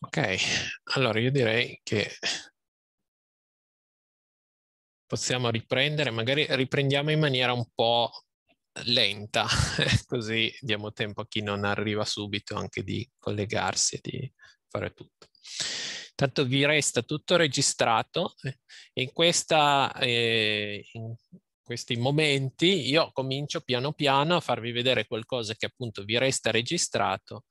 Ok, allora io direi che possiamo riprendere, magari riprendiamo in maniera un po' lenta, così diamo tempo a chi non arriva subito anche di collegarsi e di fare tutto. Tanto vi resta tutto registrato e eh, in, questa, eh, in questi momenti io comincio piano piano a farvi vedere qualcosa che appunto vi resta registrato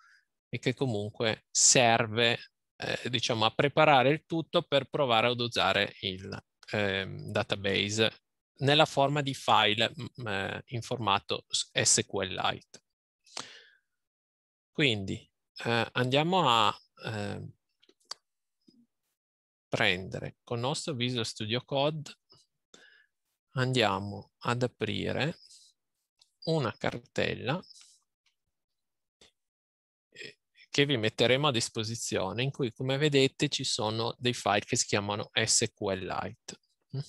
e che comunque serve eh, diciamo, a preparare il tutto per provare ad usare il eh, database nella forma di file mh, eh, in formato SQLite. Quindi eh, andiamo a eh, prendere con il nostro Visual Studio Code, andiamo ad aprire una cartella che vi metteremo a disposizione in cui come vedete ci sono dei file che si chiamano SQLite. Mm.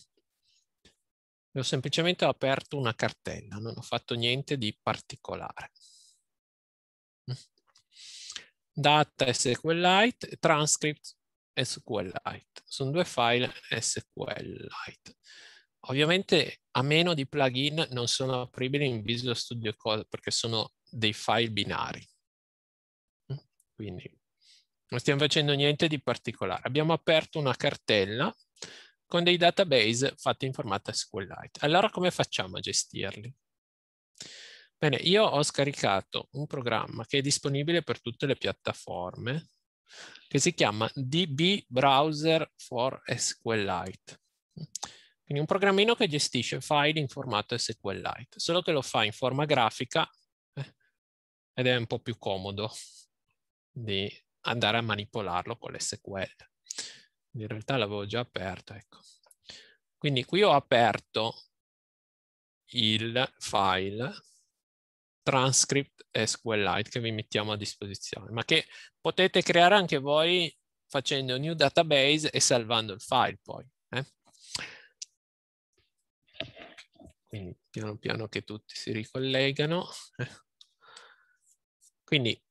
Io semplicemente ho aperto una cartella, non ho fatto niente di particolare. Mm. Data SQLite, e transcript SQLite. Sono due file SQLite. Ovviamente a meno di plugin non sono apribili in Visual Studio Code perché sono dei file binari. Quindi non stiamo facendo niente di particolare. Abbiamo aperto una cartella con dei database fatti in formato SQLite. Allora come facciamo a gestirli? Bene, io ho scaricato un programma che è disponibile per tutte le piattaforme che si chiama DB Browser for SQLite. Quindi un programmino che gestisce file in formato SQLite, solo che lo fa in forma grafica eh, ed è un po' più comodo di andare a manipolarlo con l'SQL. In realtà l'avevo già aperto, ecco. Quindi qui ho aperto il file transcript SQLite che vi mettiamo a disposizione, ma che potete creare anche voi facendo new database e salvando il file poi. Eh? Quindi piano piano che tutti si ricollegano. Eh. Quindi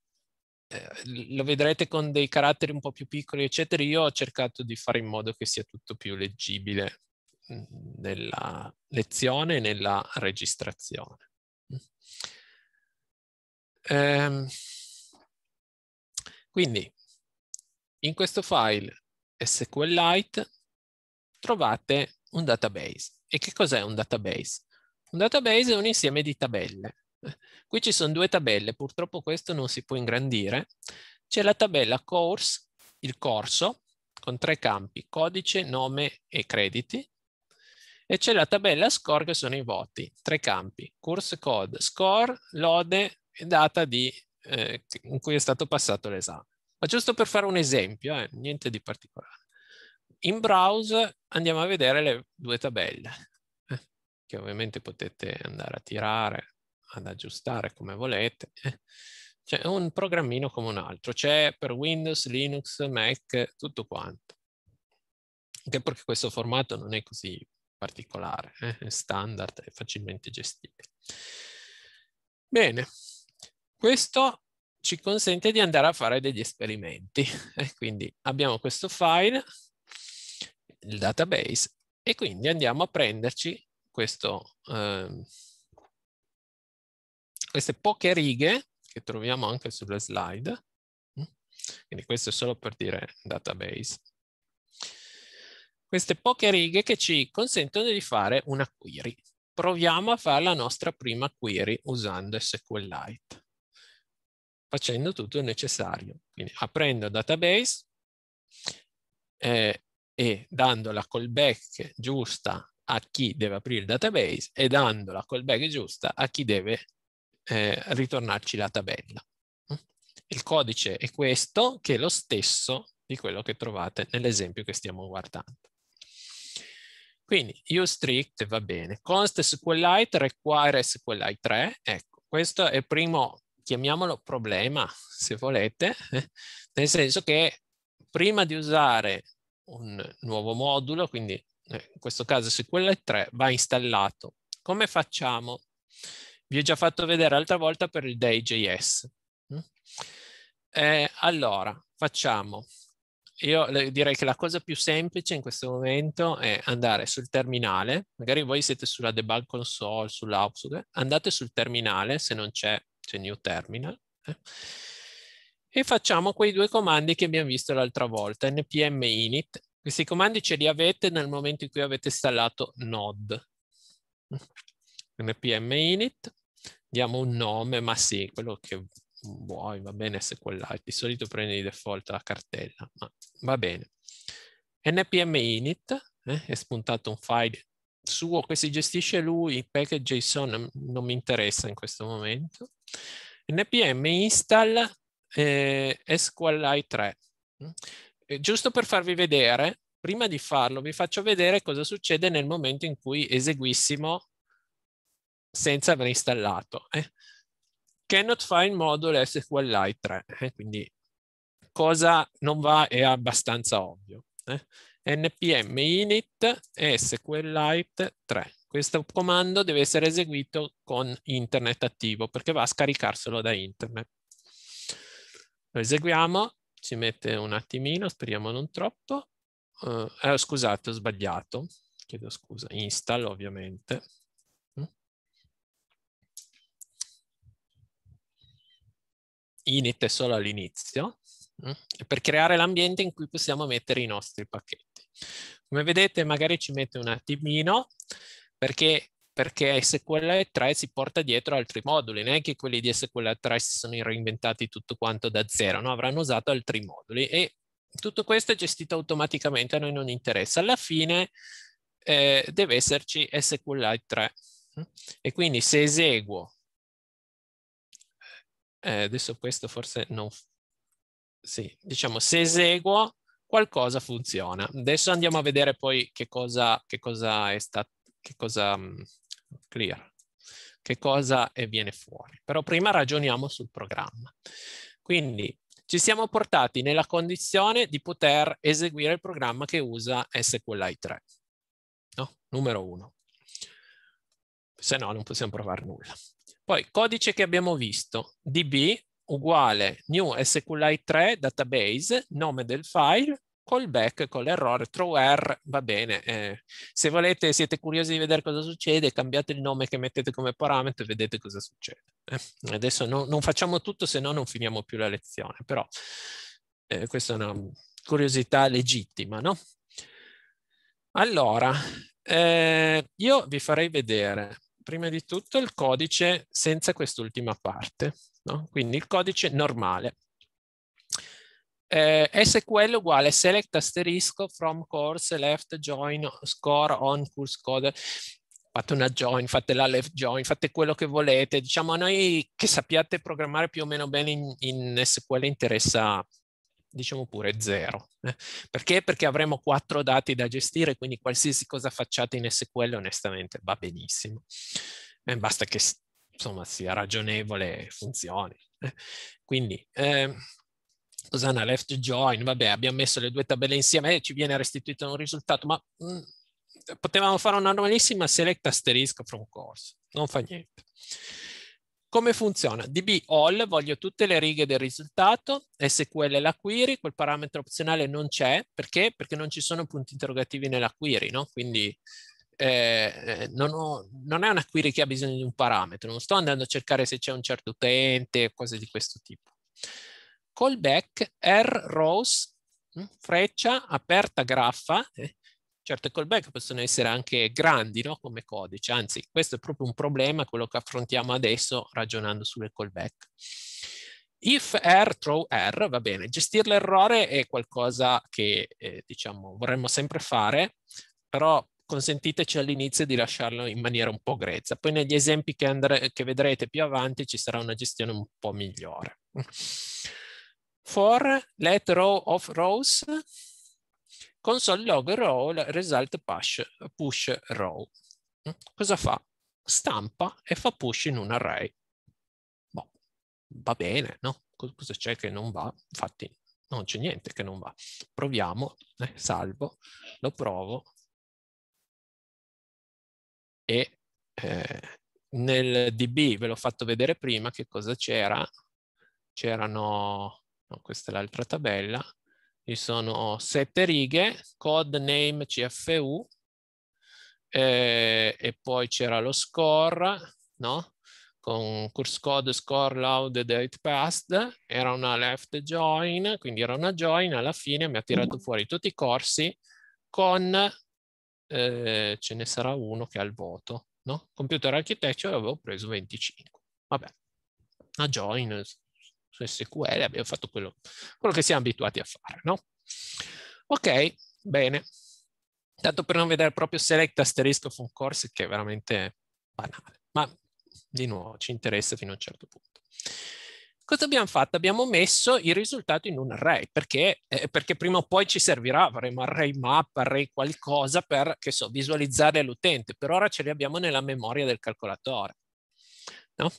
eh, lo vedrete con dei caratteri un po' più piccoli, eccetera. Io ho cercato di fare in modo che sia tutto più leggibile mm, nella lezione e nella registrazione. Ehm, quindi, in questo file SQLite trovate un database. E che cos'è un database? Un database è un insieme di tabelle. Qui ci sono due tabelle, purtroppo questo non si può ingrandire. C'è la tabella course, il corso, con tre campi, codice, nome e crediti, e c'è la tabella score che sono i voti, tre campi, course code, score, lode e data di, eh, in cui è stato passato l'esame. Ma giusto per fare un esempio, eh, niente di particolare. In browse andiamo a vedere le due tabelle, eh, che ovviamente potete andare a tirare, ad aggiustare come volete. Eh. C'è un programmino come un altro, c'è per Windows, Linux, Mac, tutto quanto. Anche perché questo formato non è così particolare, eh? è standard, è facilmente gestibile. Bene, questo ci consente di andare a fare degli esperimenti. Eh, quindi abbiamo questo file, il database, e quindi andiamo a prenderci questo, eh, queste poche righe che troviamo anche sulle slide, quindi questo è solo per dire database, queste poche righe che ci consentono di fare una query. Proviamo a fare la nostra prima query usando SQLite, facendo tutto il necessario, quindi aprendo database eh, e dando la callback giusta a chi deve aprire il database e dando la callback giusta a chi deve eh, ritornarci la tabella. Mm? Il codice è questo, che è lo stesso di quello che trovate nell'esempio che stiamo guardando. Quindi uStrict va bene, const SQLite require SQLite 3, ecco, questo è il primo, chiamiamolo problema, se volete, eh. nel senso che prima di usare un nuovo modulo, quindi eh, in questo caso SQLite 3, va installato. Come facciamo vi ho già fatto vedere l'altra volta per il day.js. Mm? Eh, allora, facciamo. Io direi che la cosa più semplice in questo momento è andare sul terminale, magari voi siete sulla debug console, sull'Aupsug, andate sul terminale, se non c'è, c'è new terminal, eh, e facciamo quei due comandi che abbiamo visto l'altra volta, npm init. Questi comandi ce li avete nel momento in cui avete installato Node mm. npm init diamo un nome, ma sì, quello che vuoi, va bene se quell'hai, di solito prendi di default la cartella, ma va bene. npm init, eh, è spuntato un file suo che si gestisce lui, il package JSON non mi interessa in questo momento, npm install eh, SQLi3. Eh, giusto per farvi vedere, prima di farlo vi faccio vedere cosa succede nel momento in cui eseguissimo senza aver installato. Eh? Cannot find module SQLite 3, eh? quindi cosa non va è abbastanza ovvio. Eh? npm init sqlite 3. Questo comando deve essere eseguito con internet attivo perché va a scaricarselo da internet. Lo eseguiamo, ci mette un attimino, speriamo non troppo. Uh, eh, scusate, ho sbagliato, chiedo scusa, install ovviamente. init è solo all'inizio, mm, per creare l'ambiente in cui possiamo mettere i nostri pacchetti. Come vedete magari ci mette un attimino perché, perché SQL3 si porta dietro altri moduli, neanche quelli di SQL3 si sono reinventati tutto quanto da zero, no? avranno usato altri moduli e tutto questo è gestito automaticamente, a noi non interessa. Alla fine eh, deve esserci SQLite 3 mm, e quindi se eseguo eh, adesso questo forse non... Sì, diciamo, se eseguo qualcosa funziona. Adesso andiamo a vedere poi che cosa, che cosa è stato, che cosa um, clear, che cosa viene fuori. Però prima ragioniamo sul programma. Quindi ci siamo portati nella condizione di poter eseguire il programma che usa SQLi 3, no? numero uno. Se no non possiamo provare nulla. Poi codice che abbiamo visto, db uguale new SQLite3 database, nome del file, callback con l'errore true error va bene eh, se volete siete curiosi di vedere cosa succede cambiate il nome che mettete come parametro e vedete cosa succede eh, adesso no, non facciamo tutto se no non finiamo più la lezione però eh, questa è una curiosità legittima no allora eh, io vi farei vedere prima di tutto il codice senza quest'ultima parte, no? quindi il codice normale. Eh, SQL uguale select asterisco from course left join score on course code fate una join, fate la left join, fate quello che volete. Diciamo a noi che sappiate programmare più o meno bene in, in SQL interessa diciamo pure zero. Eh. Perché? Perché avremo quattro dati da gestire, quindi qualsiasi cosa facciate in SQL onestamente va benissimo. Eh, basta che insomma, sia ragionevole e funzioni. Eh. quindi, eh, cos'è left join? Vabbè, abbiamo messo le due tabelle insieme e eh, ci viene restituito un risultato, ma mh, mm, potevamo fare una normalissima select asterisco from course, non fa niente. Come funziona? DB all, voglio tutte le righe del risultato, SQL è la query, quel parametro opzionale non c'è, perché? Perché non ci sono punti interrogativi nella query, no? Quindi eh, eh, non, ho, non, è una query che ha bisogno di un parametro, non sto andando a cercare se c'è un certo utente, cose di questo tipo. Callback, R rows, mm, freccia, aperta graffa, eh, Certo, i callback possono essere anche grandi no? come codice, anzi questo è proprio un problema, quello che affrontiamo adesso ragionando sulle callback. If error, throw error, va bene, gestire l'errore è qualcosa che eh, diciamo vorremmo sempre fare, però consentiteci all'inizio di lasciarlo in maniera un po' grezza. Poi negli esempi che, andre, che vedrete più avanti ci sarà una gestione un po' migliore. For let row of rows, console log role result push, push row. Mm? Cosa fa? Stampa e fa push in un array. Boh, va bene, no? Cosa c'è che non va? Infatti non c'è niente che non va. Proviamo, eh, salvo, lo provo e eh, nel DB ve l'ho fatto vedere prima che cosa c'era. C'erano, no, questa è l'altra tabella, ci sono sette righe, code name CFU eh, e poi c'era lo score, no? Con course code score loud date past, era una left join, quindi era una join, alla fine mi ha tirato fuori tutti i corsi con, eh, ce ne sarà uno che ha il voto, no? Computer architecture avevo preso 25, vabbè, una join, su SQL, abbiamo fatto quello, quello che siamo abituati a fare, no? Ok, bene. Tanto per non vedere proprio select asterisco from course, che è veramente banale, ma di nuovo ci interessa fino a un certo punto. Cosa abbiamo fatto? Abbiamo messo il risultato in un array, perché, eh, perché prima o poi ci servirà, avremo array map, array qualcosa per, che so, visualizzare l'utente. Per ora ce li abbiamo nella memoria del calcolatore. No?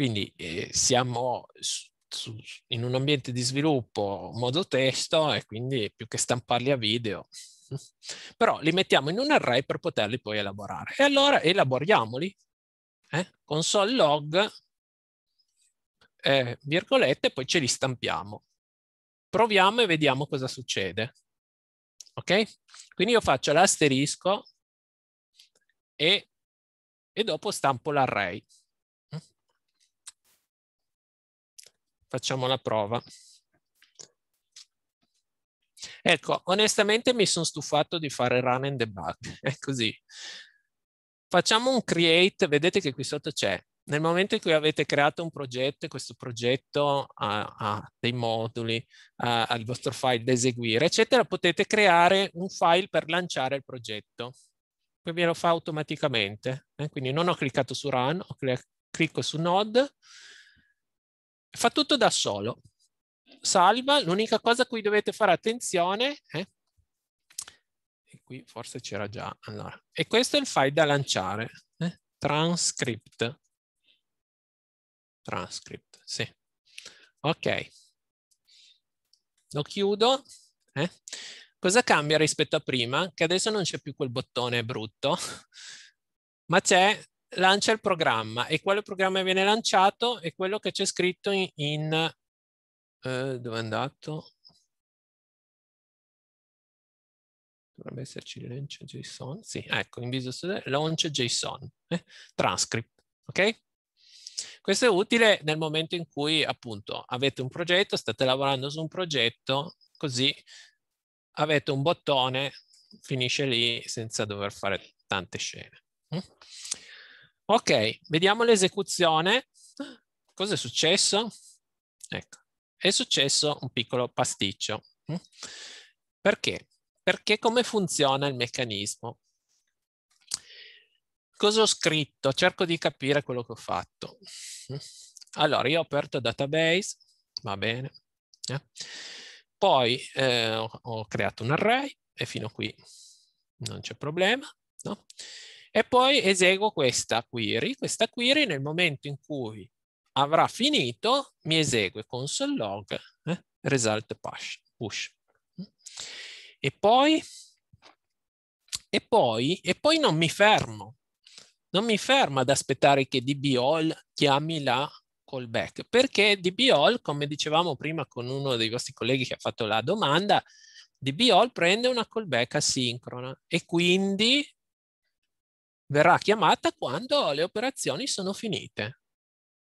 Quindi eh, siamo su, in un ambiente di sviluppo modo testo e quindi più che stamparli a video. Però li mettiamo in un array per poterli poi elaborare. E allora elaboriamoli. Eh? Console log, eh, virgolette, poi ce li stampiamo. Proviamo e vediamo cosa succede. Ok? Quindi io faccio l'asterisco e, e dopo stampo l'array. Facciamo la prova. Ecco, onestamente mi sono stufato di fare run and debug, è così. Facciamo un create, vedete che qui sotto c'è. Nel momento in cui avete creato un progetto e questo progetto ha, ha dei moduli, ha, ha il vostro file da eseguire, eccetera, potete creare un file per lanciare il progetto. Poi ve lo fa automaticamente. Eh? Quindi non ho cliccato su run, ho clicco su node fa tutto da solo. Salva, l'unica cosa a cui dovete fare attenzione è... Eh? e qui forse c'era già, allora, e questo è il file da lanciare, eh? transcript, transcript, sì, ok, lo chiudo, eh? cosa cambia rispetto a prima? Che adesso non c'è più quel bottone brutto, ma c'è lancia il programma e quale programma viene lanciato è quello che c'è scritto in, in eh, dove è andato? Dovrebbe esserci launch JSON, sì, ecco, in Visual Studio launch JSON, eh? transcript, ok? Questo è utile nel momento in cui appunto avete un progetto, state lavorando su un progetto, così avete un bottone, finisce lì senza dover fare tante scene. Eh? Ok, vediamo l'esecuzione. Cosa è successo? Ecco, è successo un piccolo pasticcio. Mm? Perché? Perché come funziona il meccanismo? Cosa ho scritto? Cerco di capire quello che ho fatto. Mm? Allora, io ho aperto database, va bene. Eh? Poi eh, ho, creato un array e fino a qui non c'è problema. No? e poi eseguo questa query. Questa query nel momento in cui avrà finito mi esegue console log eh, result push. push. E poi, e poi, e poi non mi fermo. Non mi fermo ad aspettare che dbAll chiami la callback, perché dbAll, come dicevamo prima con uno dei vostri colleghi che ha fatto la domanda, dbAll prende una callback asincrona e quindi verrà chiamata quando le operazioni sono finite.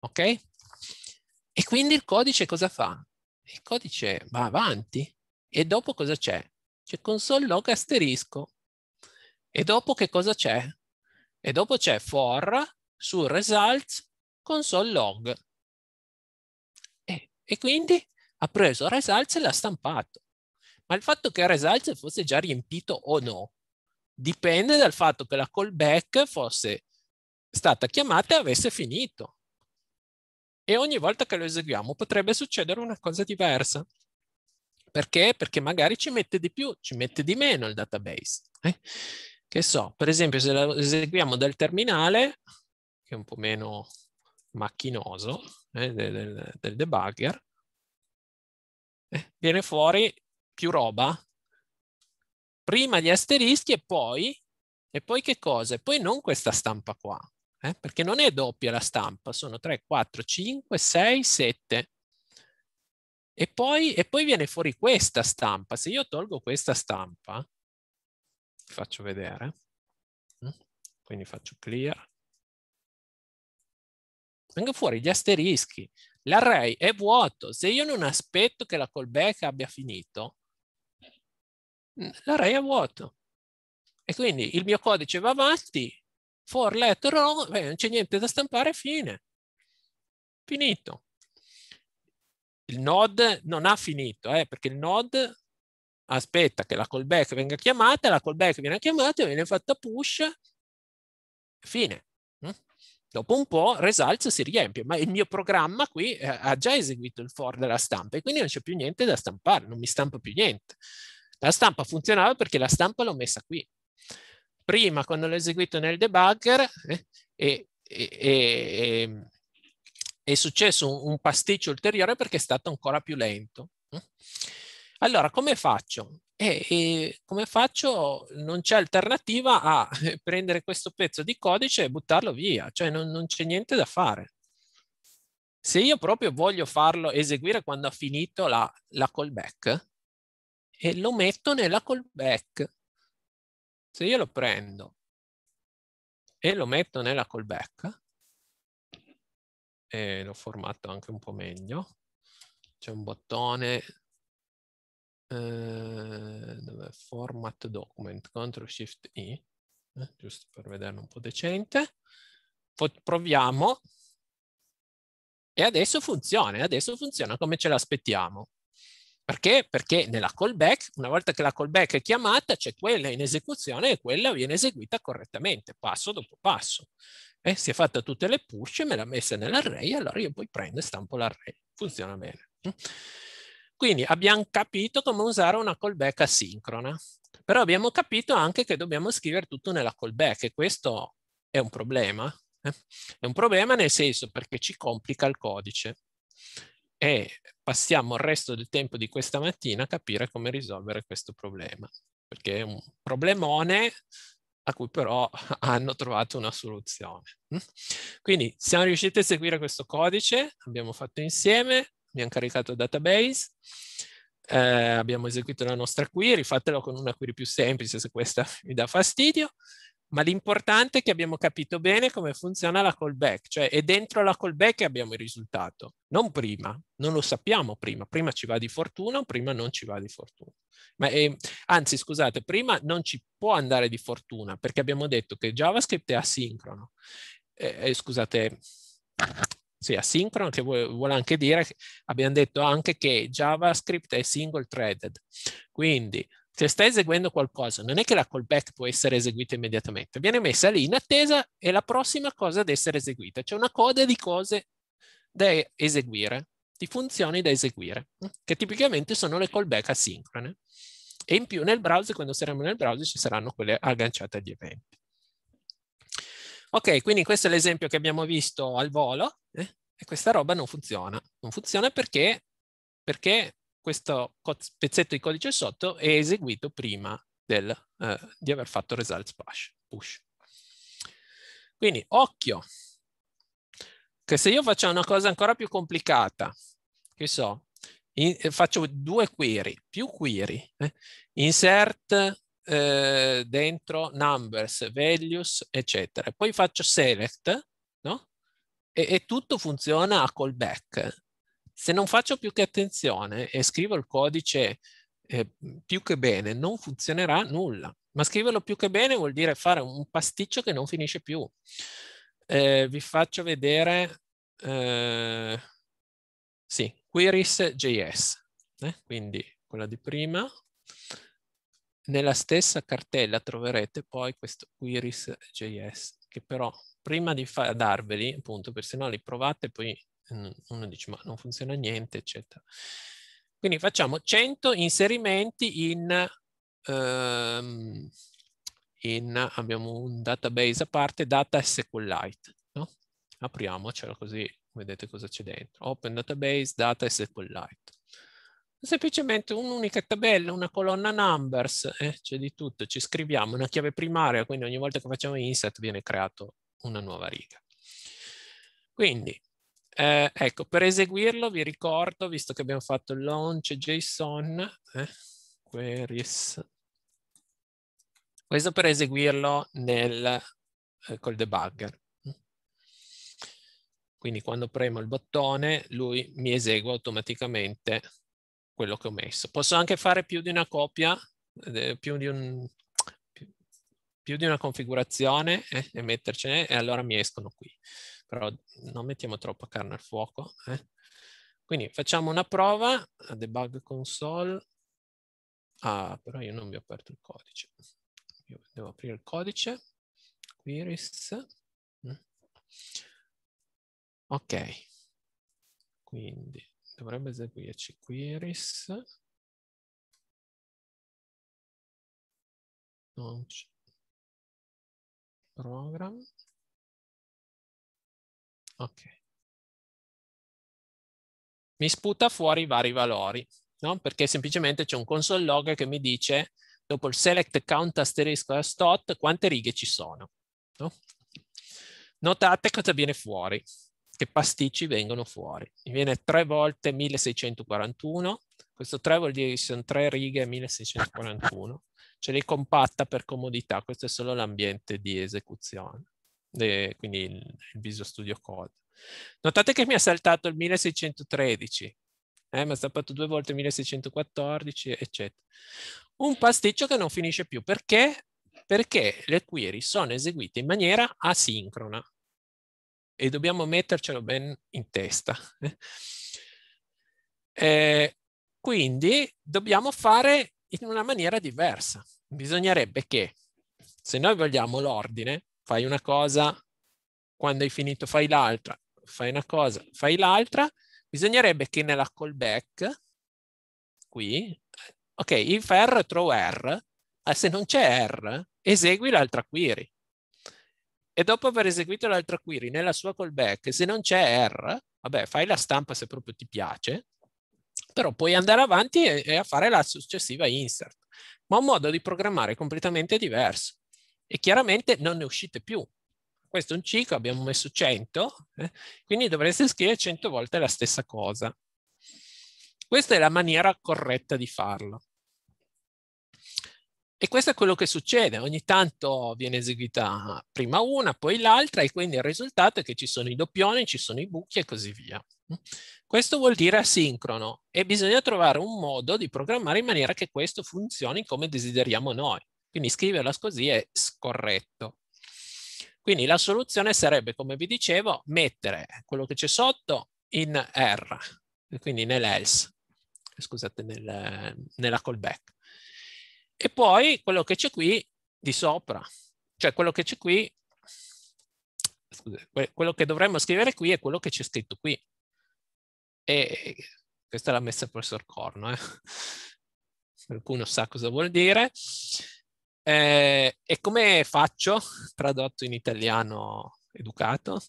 Ok? E quindi il codice cosa fa? Il codice va avanti e dopo cosa c'è? C'è console log asterisco. E dopo che cosa c'è? E dopo c'è for su results console log. E, e quindi ha preso results e l'ha stampato. Ma il fatto che results fosse già riempito o no, dipende dal fatto che la callback fosse stata chiamata e avesse finito. E ogni volta che lo eseguiamo potrebbe succedere una cosa diversa. Perché? Perché magari ci mette di più, ci mette di meno il database. Eh? Che so, per esempio se lo eseguiamo dal terminale, che è un po' meno macchinoso eh, del, del, debugger, eh, viene fuori più roba prima gli asterischi e poi, e poi che cosa? E poi non questa stampa qua, eh? perché non è doppia la stampa, sono 3, 4, 5, 6, 7. E poi, e poi viene fuori questa stampa. Se io tolgo questa stampa, faccio vedere, mm, quindi faccio clear, vengono fuori gli asterischi. L'array è vuoto. Se io non aspetto che la callback abbia finito, l'array è vuoto. E quindi il mio codice va avanti, for let wrong, beh, non c'è niente da stampare, fine. Finito. Il node non ha finito, eh, perché il node aspetta che la callback venga chiamata, la callback viene chiamata, viene fatta push, fine. Mm? Dopo un po' results si riempie, ma il mio programma qui eh, ha già eseguito il for della stampa e quindi non c'è più niente da stampare, non mi stampa più niente. La stampa funzionava perché la stampa l'ho messa qui. Prima, quando l'ho eseguito nel debugger, eh, e, e, e, ehm, è successo un pasticcio ulteriore perché è stato ancora più lento. Eh. Allora, come faccio? E, e, come faccio? Non c'è alternativa a eh, prendere questo pezzo di codice e buttarlo via, cioè non, non c'è niente da fare. Se io proprio voglio farlo eseguire quando ha finito la, la callback, e lo metto nella callback. Se io lo prendo e lo metto nella callback, e l'ho formato anche un po' meglio, c'è un bottone eh, dove format document, CTRL SHIFT I, eh, giusto per vederlo un po' decente. proviamo e adesso funziona, adesso funziona come ce l'aspettiamo. Perché? Perché nella callback, una volta che la callback è chiamata, c'è quella in esecuzione e quella viene eseguita correttamente, passo dopo passo. Eh, si è fatta tutte le push, me l'ha messa nell'array, allora io poi prendo e stampo l'array. Funziona bene. Mm? Quindi abbiamo capito come usare una callback asincrona, però abbiamo capito anche che dobbiamo scrivere tutto nella callback e questo è un problema. Eh? È un problema nel senso perché ci complica il codice e passiamo il resto del tempo di questa mattina a capire come risolvere questo problema, perché è un problemone a cui però hanno trovato una soluzione. Quindi siamo riusciti a seguire questo codice, abbiamo fatto insieme, abbiamo caricato il database, eh, abbiamo eseguito la nostra query, fatelo con una query più semplice se questa vi dà fastidio, ma l'importante è che abbiamo capito bene come funziona la callback, cioè è dentro la callback che abbiamo il risultato, non prima, non lo sappiamo prima, prima ci va di fortuna o prima non ci va di fortuna. Ma, eh, anzi, scusate, prima non ci può andare di fortuna perché abbiamo detto che JavaScript è asincrono. Eh, eh, scusate, sì, asincrono, che vuole anche dire, che abbiamo detto anche che JavaScript è single threaded, quindi se stai eseguendo qualcosa, non è che la callback può essere eseguita immediatamente, viene messa lì in attesa e la prossima cosa ad essere eseguita. C'è una coda di cose da eseguire, di funzioni da eseguire, che tipicamente sono le callback asincrone. E in più nel browser, quando saremo nel browser, ci saranno quelle agganciate agli eventi. Ok, quindi questo è l'esempio che abbiamo visto al volo eh? e questa roba non funziona. Non funziona perché, perché questo pezzetto di codice sotto è eseguito prima del, eh, di aver fatto results push. Quindi occhio, che se io faccio una cosa ancora più complicata, che so, in, eh, faccio due query, più query, eh, insert eh, dentro numbers, values, eccetera. Poi faccio select, no? E, e tutto funziona a callback. Se non faccio più che attenzione e scrivo il codice eh, più che bene, non funzionerà nulla. Ma scriverlo più che bene vuol dire fare un pasticcio che non finisce più. Eh, vi faccio vedere, eh, sì, queries.js, eh? quindi quella di prima. Nella stessa cartella troverete poi questo queries.js, che però prima di darveli, appunto, perché se no li provate poi uno dice ma non funziona niente, eccetera. Quindi facciamo 100 inserimenti in, ehm, in abbiamo un database a parte, data SQLite. No? Apriamocelo così vedete cosa c'è dentro. Open database, data SQLite. Semplicemente un'unica tabella, una colonna numbers, eh, c'è di tutto, ci scriviamo una chiave primaria, quindi ogni volta che facciamo insert viene creato una nuova riga. Quindi eh, ecco, per eseguirlo vi ricordo, visto che abbiamo fatto il launch JSON, eh, queries, questo per eseguirlo nel, eh, col debugger. Quindi quando premo il bottone, lui mi esegue automaticamente quello che ho messo. Posso anche fare più di una copia, eh, più di, un, più, più di una configurazione eh, e mettercene e allora mi escono qui però non mettiamo troppa carne al fuoco. Eh? Quindi facciamo una prova a debug console. Ah, però io non vi ho aperto il codice. Io devo aprire il codice. Quiris. Mm. Ok. Quindi dovrebbe eseguirci queries. Launch. Program. Ok. Mi sputa fuori vari valori, no? perché semplicemente c'è un console log che mi dice dopo il select count asterisco a stot quante righe ci sono. No? Notate cosa viene fuori, che pasticci vengono fuori. Mi viene 3 volte 1641, questo 3 vuol dire che sono 3 righe 1641, ce li compatta per comodità, questo è solo l'ambiente di esecuzione eh, quindi il, il Visual Studio Code. Notate che mi ha saltato il 1613, eh, mi ha saltato due volte il 1614, eccetera. Un pasticcio che non finisce più, perché? Perché le query sono eseguite in maniera asincrona e dobbiamo mettercelo ben in testa. Eh, eh quindi dobbiamo fare in una maniera diversa. Bisognerebbe che, se noi vogliamo l'ordine, fai una cosa, quando hai finito fai l'altra, fai una cosa, fai l'altra, bisognerebbe che nella callback, qui, ok, if R throw R, er, se non c'è R, er, esegui l'altra query. E dopo aver eseguito l'altra query nella sua callback, se non c'è R, er, vabbè, fai la stampa se proprio ti piace, però puoi andare avanti e, e fare la successiva insert. Ma un modo di programmare completamente diverso e chiaramente non ne uscite più. Questo è un ciclo, abbiamo messo 100, eh? quindi dovreste scrivere 100 volte la stessa cosa. Questa è la maniera corretta di farlo. E questo è quello che succede, ogni tanto viene eseguita prima una, poi l'altra e quindi il risultato è che ci sono i doppioni, ci sono i buchi e così via. Questo vuol dire asincrono e bisogna trovare un modo di programmare in maniera che questo funzioni come desideriamo noi. Quindi scriverla così è scorretto. Quindi la soluzione sarebbe, come vi dicevo, mettere quello che c'è sotto in R, quindi nell'else, scusate, nel, nella callback. E poi quello che c'è qui di sopra, cioè quello che c'è qui, scusate, quello che dovremmo scrivere qui è quello che c'è scritto qui. E questa l'ha messa il professor Corno, eh? qualcuno sa cosa vuol dire. Eh, e come faccio? Tradotto in italiano educato.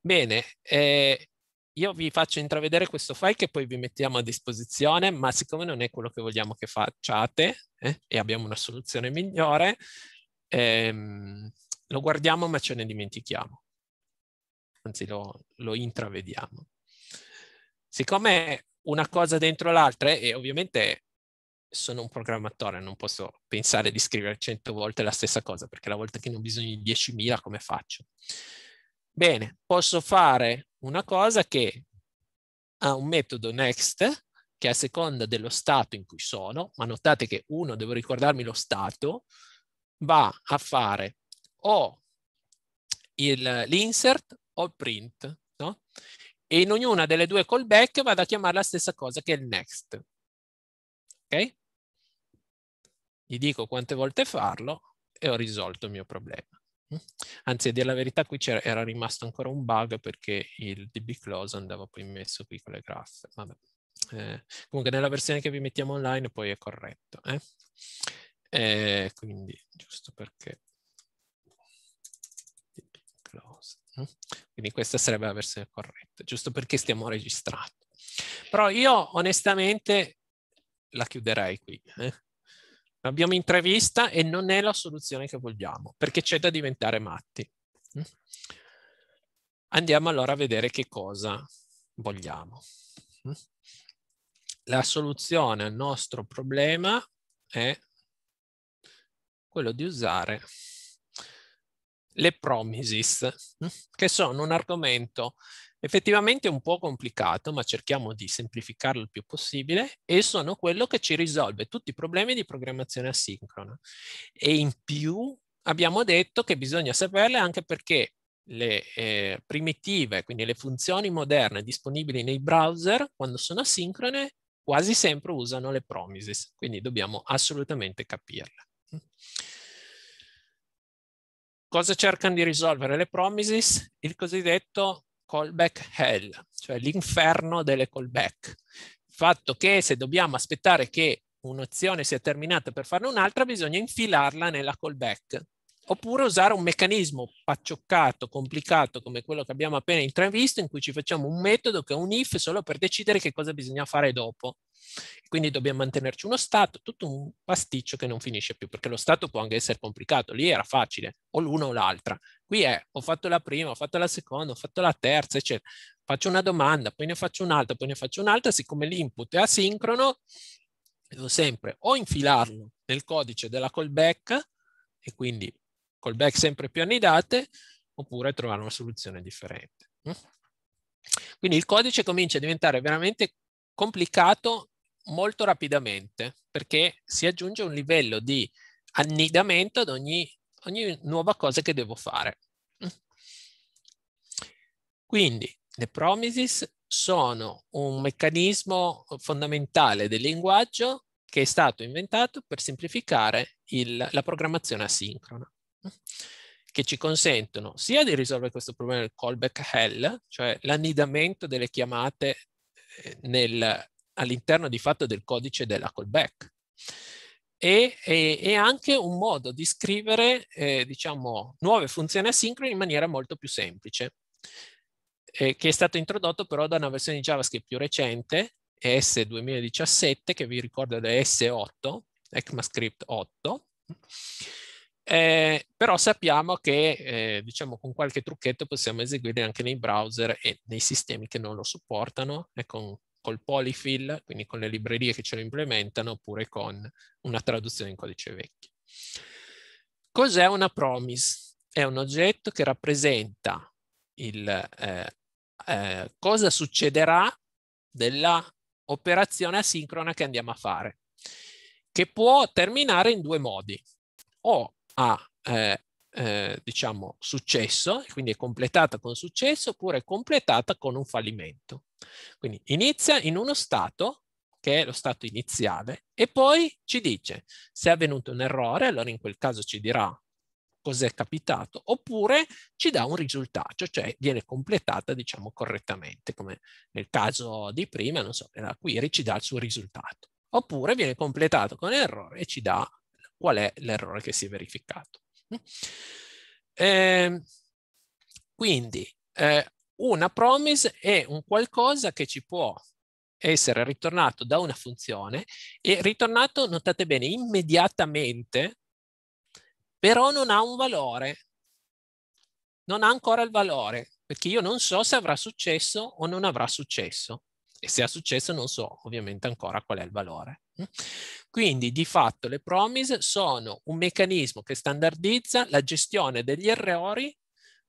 Bene, eh, io vi faccio intravedere questo file che poi vi mettiamo a disposizione, ma siccome non è quello che vogliamo che facciate eh, e abbiamo una soluzione migliore, ehm, lo guardiamo ma ce ne dimentichiamo. Anzi, lo, lo intravediamo. Siccome una cosa dentro l'altra e ovviamente sono un programmatore, non posso pensare di scrivere cento volte la stessa cosa, perché la volta che non ho bisogno di 10.000 come faccio? Bene, posso fare una cosa che ha un metodo next, che a seconda dello stato in cui sono, ma notate che uno, devo ricordarmi lo stato, va a fare o il, l'insert o il print, no? E in ognuna delle due callback vado a chiamare la stessa cosa che il next. Okay? gli dico quante volte farlo e ho risolto il mio problema. Mm? Anzi, a dire la verità, qui era rimasto ancora un bug perché il DB close andava poi messo qui con le graffe. Eh, comunque nella versione che vi mettiamo online poi è corretto. Eh? Eh, quindi, giusto perché... Close. Mm? Quindi questa sarebbe la versione corretta, giusto perché stiamo registrando. Però io onestamente la chiuderei qui. Eh? Abbiamo intravista e non è la soluzione che vogliamo, perché c'è da diventare matti. Mm? Andiamo allora a vedere che cosa vogliamo. Mm? La soluzione al nostro problema è quello di usare le promises, mm? che sono un argomento Effettivamente è un po' complicato, ma cerchiamo di semplificarlo il più possibile e sono quello che ci risolve tutti i problemi di programmazione asincrona. E in più abbiamo detto che bisogna saperle anche perché le eh, primitive, quindi le funzioni moderne disponibili nei browser, quando sono asincrone, quasi sempre usano le promises, quindi dobbiamo assolutamente capirle. Cosa cercano di risolvere le promises? Il cosiddetto callback hell, cioè l'inferno delle callback. Il fatto che se dobbiamo aspettare che un'azione sia terminata per farne un'altra, bisogna infilarla nella callback oppure usare un meccanismo paccioccato, complicato come quello che abbiamo appena intravisto, in cui ci facciamo un metodo che è un if solo per decidere che cosa bisogna fare dopo. Quindi dobbiamo mantenerci uno stato, tutto un pasticcio che non finisce più, perché lo stato può anche essere complicato, lì era facile, o l'una o l'altra. Qui è, ho fatto la prima, ho fatto la seconda, ho fatto la terza, eccetera. Faccio una domanda, poi ne faccio un'altra, poi ne faccio un'altra, siccome l'input è asincrono, devo sempre o infilarlo nel codice della callback, e quindi col back sempre più annidate, oppure trovare una soluzione differente. Quindi il codice comincia a diventare veramente complicato molto rapidamente, perché si aggiunge un livello di annidamento ad ogni, ogni nuova cosa che devo fare. Quindi le promises sono un meccanismo fondamentale del linguaggio che è stato inventato per semplificare il, la programmazione asincrona che ci consentono sia di risolvere questo problema del callback hell, cioè l'annidamento delle chiamate eh, all'interno di fatto del codice della callback, e, e, e anche un modo di scrivere eh, diciamo, nuove funzioni asincrone in maniera molto più semplice, eh, che è stato introdotto però da una versione di JavaScript più recente, s 2017, che vi ricordo da ES8, ECMAScript 8, eh, però sappiamo che eh, diciamo con qualche trucchetto possiamo eseguire anche nei browser e nei sistemi che non lo supportano e con, col polyfill, quindi con le librerie che ce lo implementano oppure con una traduzione in codice vecchio. Cos'è una promise? È un oggetto che rappresenta il, eh, eh cosa succederà dell'operazione asincrona che andiamo a fare, che può terminare in due modi o ha eh, eh, diciamo successo, quindi è completata con successo oppure è completata con un fallimento. Quindi inizia in uno stato che è lo stato iniziale e poi ci dice se è avvenuto un errore, allora in quel caso ci dirà cos'è capitato, oppure ci dà un risultato, cioè viene completata, diciamo, correttamente, come nel caso di prima, non so, la query ci dà il suo risultato, oppure viene completato con errore e ci dà qual è l'errore che si è verificato. Eh, quindi eh, una promise è un qualcosa che ci può essere ritornato da una funzione e ritornato, notate bene, immediatamente, però non ha un valore, non ha ancora il valore, perché io non so se avrà successo o non avrà successo. E se ha successo non so ovviamente ancora qual è il valore. Quindi di fatto le promise sono un meccanismo che standardizza la gestione degli errori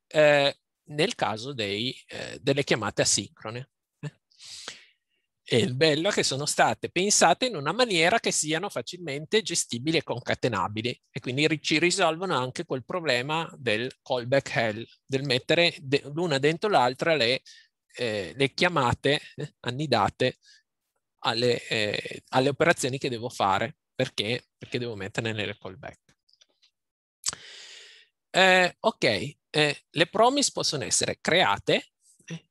eh, nel caso dei, eh, delle chiamate asincrone. Eh. E il bello è che sono state pensate in una maniera che siano facilmente gestibili e concatenabili e quindi ci risolvono anche quel problema del callback hell, del mettere de l'una dentro l'altra le, eh, le, chiamate eh, annidate alle, eh, alle operazioni che devo fare perché, perché devo mettere nelle callback. Eh, ok, eh, le promise possono essere create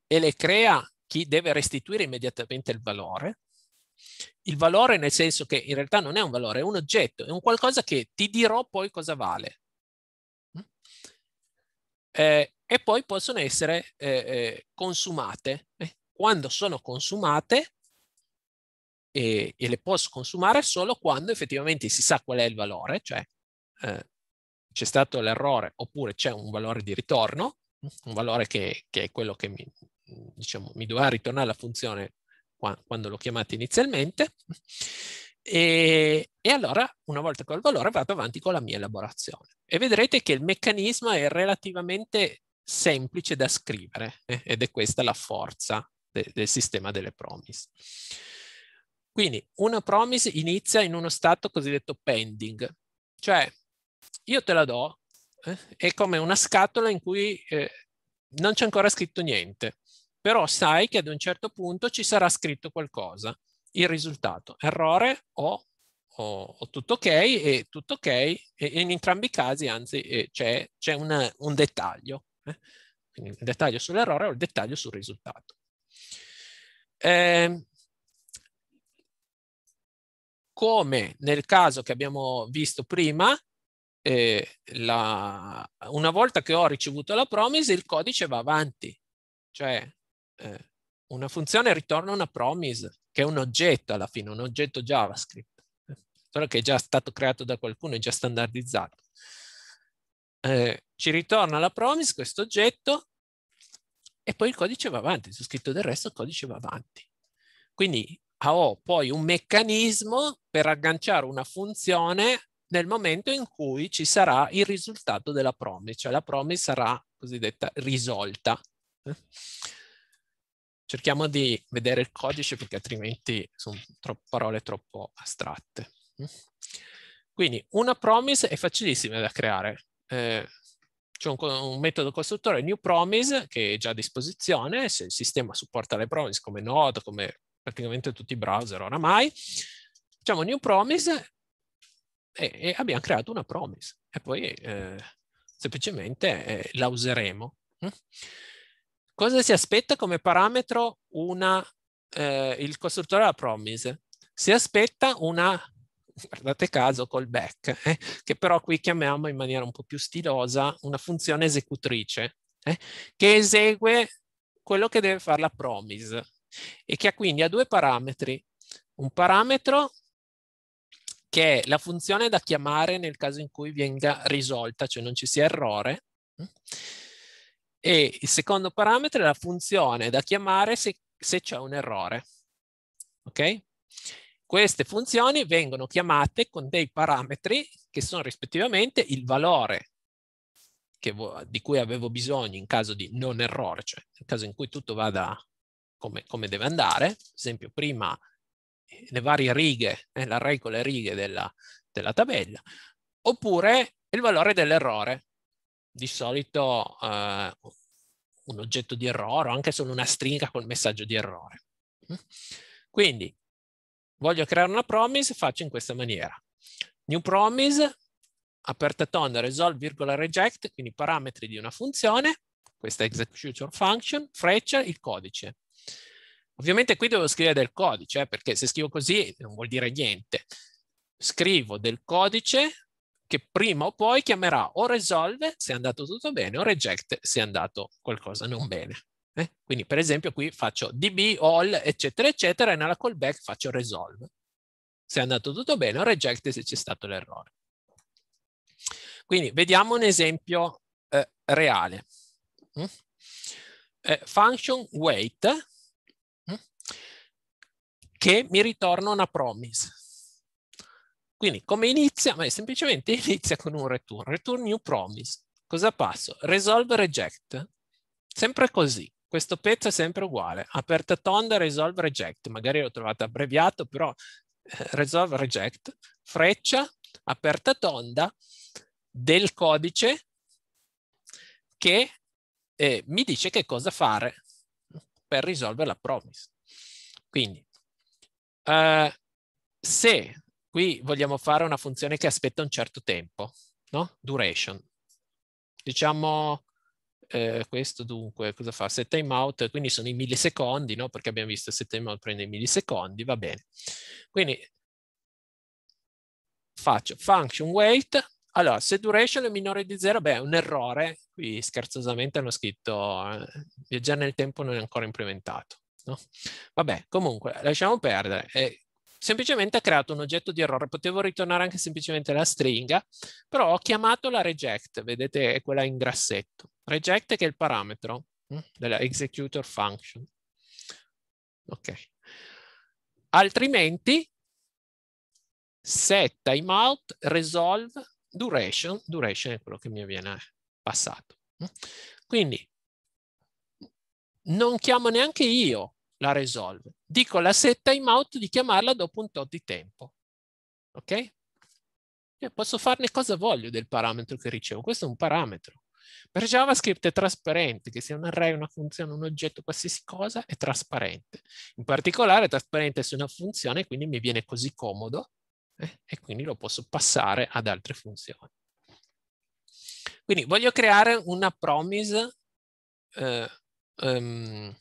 e le crea chi deve restituire immediatamente il valore. Il valore nel senso che in realtà non è un valore, è un oggetto, è un qualcosa che ti dirò poi cosa vale. Mm? Eh, e poi possono essere eh, eh, consumate. Eh, quando sono consumate e, e, le posso consumare solo quando effettivamente si sa qual è il valore, cioè eh, c'è stato l'errore oppure c'è un valore di ritorno, un valore che, che è quello che mi, diciamo, mi doveva ritornare la funzione quando, quando l'ho chiamata inizialmente. E, e, allora, una volta che ho il valore, vado avanti con la mia elaborazione. E vedrete che il meccanismo è relativamente semplice da scrivere eh, ed è questa la forza de, del sistema delle promise. Quindi una promise inizia in uno stato cosiddetto pending, cioè io te la do, eh, è come una scatola in cui eh, non c'è ancora scritto niente, però sai che ad un certo punto ci sarà scritto qualcosa, il risultato, errore o, o, o tutto ok e tutto ok, e in entrambi i casi anzi eh, c'è, un, un dettaglio, eh. quindi il dettaglio sull'errore o il dettaglio sul risultato. Eh, come nel caso che abbiamo visto prima, eh, la, una volta che ho ricevuto la promise, il codice va avanti. Cioè, eh, una funzione ritorna una promise, che è un oggetto alla fine, un oggetto JavaScript, però che è già stato creato da qualcuno, è già standardizzato. Eh, ci ritorna la promise, questo oggetto, e poi il codice va avanti. Se ho scritto del resto, il codice va avanti. Quindi ho poi un meccanismo per agganciare una funzione nel momento in cui ci sarà il risultato della promise, cioè la promise sarà cosiddetta risolta. Cerchiamo di vedere il codice perché altrimenti sono tro parole troppo astratte. Quindi una promise è facilissima da creare. Eh, c'è un, un, metodo costruttore, new promise, che è già a disposizione, se il sistema supporta le promise come Node, come praticamente tutti i browser oramai, facciamo new promise e, e abbiamo creato una promise e poi eh, semplicemente eh, la useremo. Mm? Cosa si aspetta come parametro una, eh, il costruttore della promise? Si aspetta una, guardate caso, callback, eh, che però qui chiamiamo in maniera un po' più stilosa una funzione esecutrice eh, che esegue quello che deve fare la promise e che ha quindi ha due parametri. Un parametro che è la funzione da chiamare nel caso in cui venga risolta, cioè non ci sia errore, e il secondo parametro è la funzione da chiamare se, se c'è un errore. Ok? Queste funzioni vengono chiamate con dei parametri che sono rispettivamente il valore che, di cui avevo bisogno in caso di non errore, cioè nel caso in cui tutto vada come, come deve andare. Ad esempio, prima eh, le varie righe, eh, l'array con le righe della, della tabella, oppure il valore dell'errore. Di solito eh, un oggetto di errore o anche solo una stringa col messaggio di errore. Mm? Quindi voglio creare una promise, faccio in questa maniera. New promise, aperta tonda, resolve, virgola, reject, quindi parametri di una funzione, questa execution function, freccia, il codice. Ovviamente qui devo scrivere del codice, eh, perché se scrivo così non vuol dire niente. Scrivo del codice che prima o poi chiamerà o resolve se è andato tutto bene o reject se è andato qualcosa non bene. Eh? Quindi per esempio qui faccio db, all, eccetera, eccetera, e nella callback faccio resolve. Se è andato tutto bene o reject se c'è stato l'errore. Quindi vediamo un esempio eh, reale. Mm? Eh, function wait che mi ritorna una promise. Quindi come inizia? Beh, semplicemente inizia con un return, return new promise. Cosa passo? Resolve reject. Sempre così. Questo pezzo è sempre uguale. Aperta tonda, resolve reject. Magari l'ho trovato abbreviato, però eh, resolve reject. Freccia, aperta tonda, del codice che eh, mi dice che cosa fare per risolvere la promise. Quindi Uh, se qui vogliamo fare una funzione che aspetta un certo tempo, no? Duration. Diciamo eh, questo dunque cosa fa? Set timeout, quindi sono i millisecondi, no? Perché abbiamo visto set timeout prende i millisecondi, va bene. Quindi faccio function wait, allora, se duration è minore di zero, beh, è un errore. Qui scherzosamente hanno scritto eh, viaggiare nel tempo non è ancora implementato questo. Vabbè, comunque, lasciamo perdere. Eh, semplicemente ha creato un oggetto di errore. Potevo ritornare anche semplicemente la stringa, però ho chiamato la reject, vedete è quella in grassetto. Reject che è il parametro mm, della executor function. Ok. Altrimenti set timeout resolve duration, duration è quello che mi viene passato. Mm. Quindi non chiamo neanche io la resolve. Dico alla set timeout di chiamarla dopo un tot di tempo. Ok? Io posso farne cosa voglio del parametro che ricevo. Questo è un parametro. Per JavaScript è trasparente, che sia un array, una funzione, un oggetto, qualsiasi cosa, è trasparente. In particolare è trasparente su una funzione, quindi mi viene così comodo eh, e quindi lo posso passare ad altre funzioni. Quindi voglio creare una promise eh, ehm,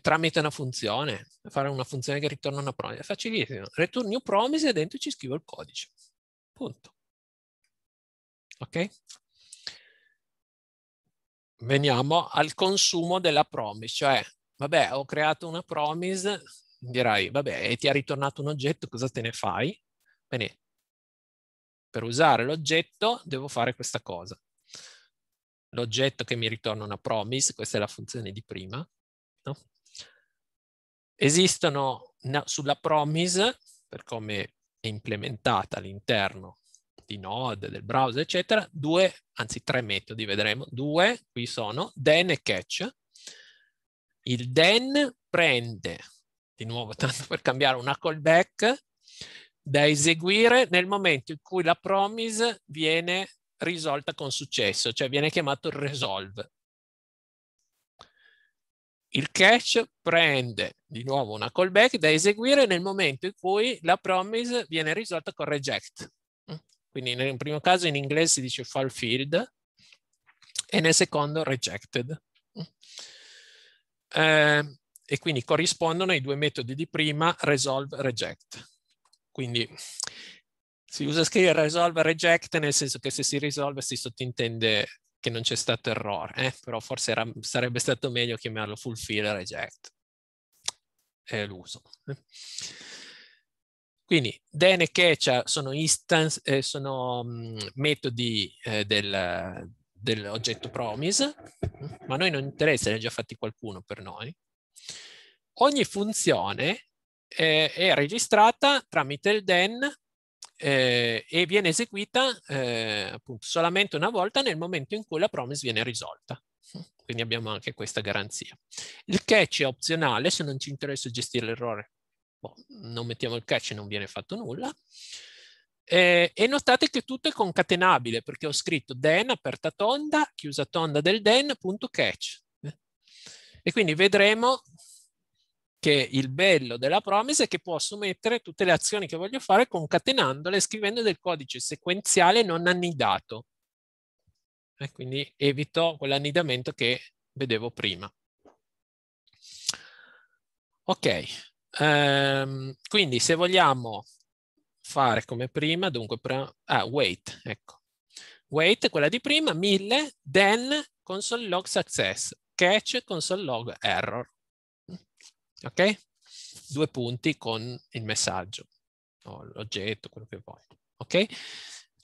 tramite una funzione, fare una funzione che ritorna una promise, è facilissimo. Return new promise e dentro ci scrivo il codice. Punto. Ok? Veniamo al consumo della promise, cioè, vabbè, ho creato una promise, dirai, vabbè, e ti ha ritornato un oggetto, cosa te ne fai? Bene, per usare l'oggetto devo fare questa cosa. L'oggetto che mi ritorna una promise, questa è la funzione di prima, No? Esistono sulla promise, per come è implementata all'interno di Node, del browser, eccetera, due, anzi tre metodi, vedremo. Due, qui sono, then e catch. Il then prende, di nuovo tanto per cambiare, una callback da eseguire nel momento in cui la promise viene risolta con successo, cioè viene chiamato resolve il catch prende di nuovo una callback da eseguire nel momento in cui la promise viene risolta con reject. Mm. Quindi nel primo caso in inglese si dice fulfilled e nel secondo rejected. Eh, e quindi corrispondono ai due metodi di prima resolve reject. Quindi si usa scrivere resolve reject nel senso che se si risolve si sottintende che non c'è stato errore, eh? però forse era, sarebbe stato meglio chiamarlo fulfill reject. È l'uso. Quindi den e catch sono, instance, eh, sono mm, metodi eh, del, dell'oggetto promise, mm, ma a noi non interessa, ne ha già fatti qualcuno per noi. Ogni funzione è registrata tramite il den eh, e viene eseguita eh, appunto, solamente una volta nel momento in cui la promise viene risolta. Quindi abbiamo anche questa garanzia. Il catch è opzionale se non ci interessa gestire l'errore. Boh, non mettiamo il catch e non viene fatto nulla. Eh, e notate che tutto è concatenabile perché ho scritto den aperta tonda, chiusa tonda del den, punto catch. E quindi vedremo che il bello della promise è che posso mettere tutte le azioni che voglio fare concatenandole scrivendo del codice sequenziale non annidato. E quindi evito quell'annidamento che vedevo prima. Ok, ehm, quindi se vogliamo fare come prima, dunque, ah, wait, ecco. Wait, quella di prima, 1000, then console log success, catch console log error. Ok? Due punti con il messaggio o l'oggetto, quello che vuoi. Ok?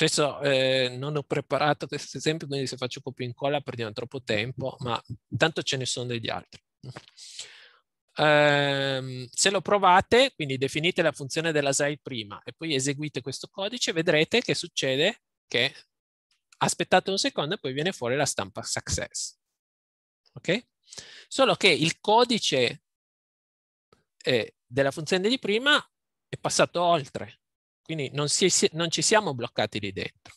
Adesso eh, non ho preparato questo esempio, quindi se faccio copia e incolla perdiamo troppo tempo, ma tanto ce ne sono degli altri. Eh, se lo provate, quindi definite la funzione della SAI prima e poi eseguite questo codice, vedrete che succede che aspettate un secondo e poi viene fuori la stampa success. Ok? Solo che il codice eh, della funzione di prima è passato oltre, quindi non, si, non ci siamo bloccati lì dentro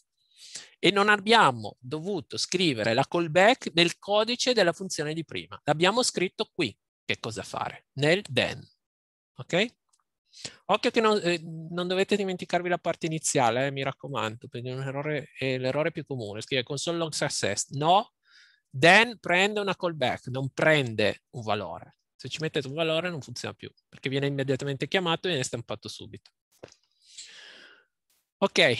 e non abbiamo dovuto scrivere la callback del codice della funzione di prima. L'abbiamo scritto qui, che cosa fare, nel then. Ok? Occhio che non, eh, non dovete dimenticarvi la parte iniziale, eh, mi raccomando, perché è l'errore più comune. Scrive console log success. No, then prende una callback, non prende un valore. Se ci mettete un valore non funziona più, perché viene immediatamente chiamato e viene stampato subito. Ok,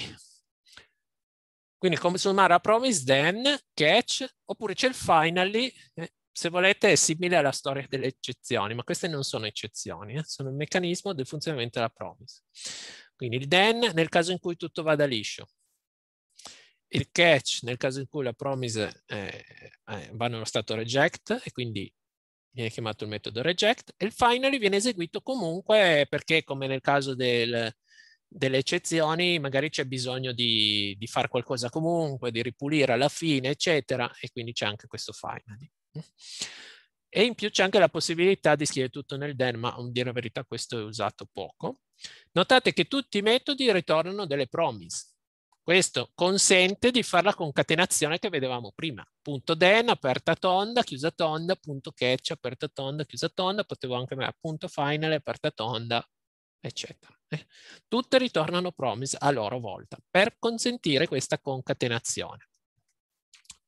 quindi come sommare a promise, then, catch, oppure c'è il finally, eh, se volete è simile alla storia delle eccezioni, ma queste non sono eccezioni, eh, sono il meccanismo del funzionamento della promise. Quindi il then nel caso in cui tutto vada liscio, il catch nel caso in cui la promise eh, eh va nello stato reject e quindi viene chiamato il metodo reject, e il finally viene eseguito comunque perché come nel caso del, delle eccezioni magari c'è bisogno di, di fare qualcosa comunque, di ripulire alla fine, eccetera, e quindi c'è anche questo finally. E in più c'è anche la possibilità di scrivere tutto nel den, ma a dire la verità questo è usato poco. Notate che tutti i metodi ritornano delle promise, questo consente di fare la concatenazione che vedevamo prima. Punto den, aperta tonda, chiusa tonda, punto catch, aperta tonda, chiusa tonda, potevo anche mettere punto final, aperta tonda, eccetera. Eh. Tutte ritornano promise a loro volta per consentire questa concatenazione.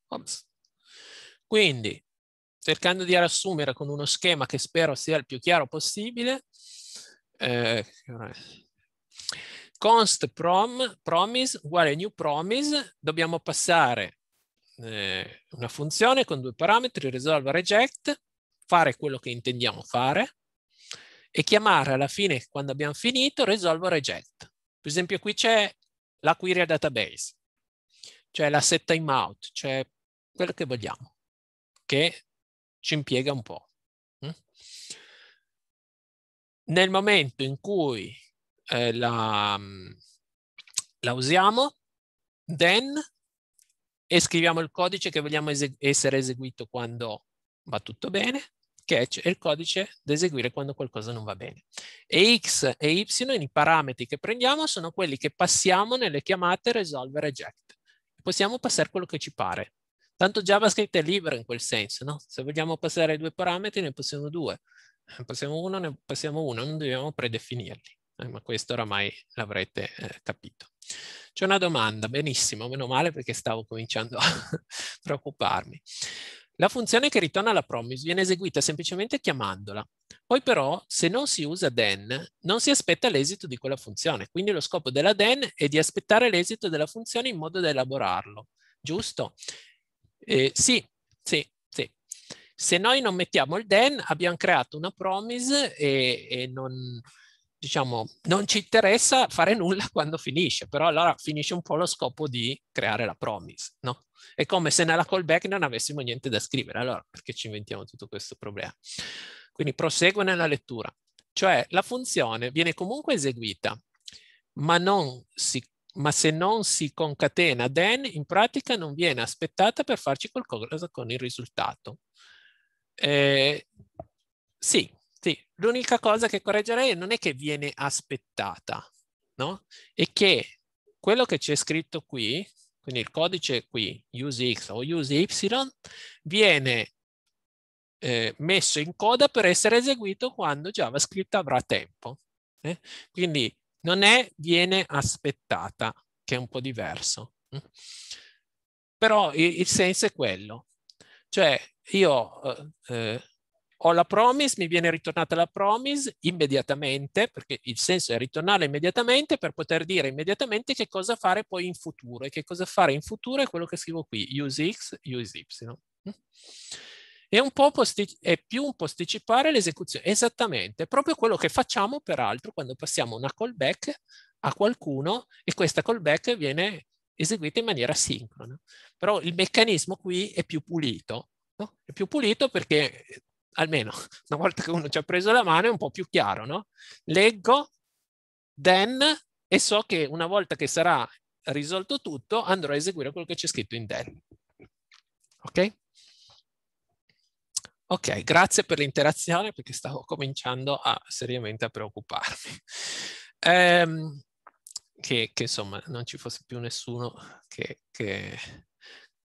Ops. Quindi, cercando di riassumere con uno schema che spero sia il più chiaro possibile, eh, const prom, promise uguale new promise, dobbiamo passare eh, una funzione con due parametri, resolve reject, fare quello che intendiamo fare e chiamare alla fine, quando abbiamo finito, resolve reject. Per esempio qui c'è la query a database, cioè la set timeout, cioè quello che vogliamo, che ci impiega un po'. Mm? Nel momento in cui eh, la, mm, la usiamo, then, e scriviamo il codice che vogliamo esegu essere eseguito quando va tutto bene, catch è il codice da eseguire quando qualcosa non va bene. E x e y, i parametri che prendiamo, sono quelli che passiamo nelle chiamate resolve reject. Possiamo passare quello che ci pare. Tanto JavaScript è libero in quel senso, no? Se vogliamo passare due parametri ne possiamo due, ne passiamo uno, ne passiamo uno, non dobbiamo predefinirli eh, ma questo oramai l'avrete eh, capito. C'è una domanda, benissimo, meno male perché stavo cominciando a preoccuparmi. La funzione che ritorna alla promise viene eseguita semplicemente chiamandola. Poi però, se non si usa then, non si aspetta l'esito di quella funzione. Quindi lo scopo della then è di aspettare l'esito della funzione in modo da elaborarlo. Giusto? Eh, sì, sì, sì. Se noi non mettiamo il then, abbiamo creato una promise e, e non, diciamo, non ci interessa fare nulla quando finisce, però allora finisce un po' lo scopo di creare la promise, no? È come se nella callback non avessimo niente da scrivere, allora perché ci inventiamo tutto questo problema? Quindi prosegue nella lettura, cioè la funzione viene comunque eseguita, ma, si, ma se non si concatena then, in pratica non viene aspettata per farci qualcosa con il risultato. Eh, sì, sì, l'unica cosa che correggerei non è che viene aspettata, no? È che quello che c'è scritto qui, quindi il codice qui, use X o use Y, viene eh, messo in coda per essere eseguito quando JavaScript avrà tempo. Eh? Quindi non è viene aspettata, che è un po' diverso. Mm? Però il, il senso è quello. Cioè io eh, eh ho la promise, mi viene ritornata la promise immediatamente, perché il senso è ritornare immediatamente per poter dire immediatamente che cosa fare poi in futuro e che cosa fare in futuro è quello che scrivo qui, use x, use y. È, un po è più un posticipare l'esecuzione, esattamente, proprio quello che facciamo peraltro quando passiamo una callback a qualcuno e questa callback viene eseguita in maniera sincrona. Però il meccanismo qui è più pulito, No? È più pulito perché almeno una volta che uno ci ha preso la mano è un po' più chiaro, no? Leggo, then e so che una volta che sarà risolto tutto andrò a eseguire quello che c'è scritto in then. Ok? Ok, grazie per l'interazione perché stavo cominciando a, seriamente a preoccuparmi. Ehm, che, che, insomma non ci fosse più nessuno che, che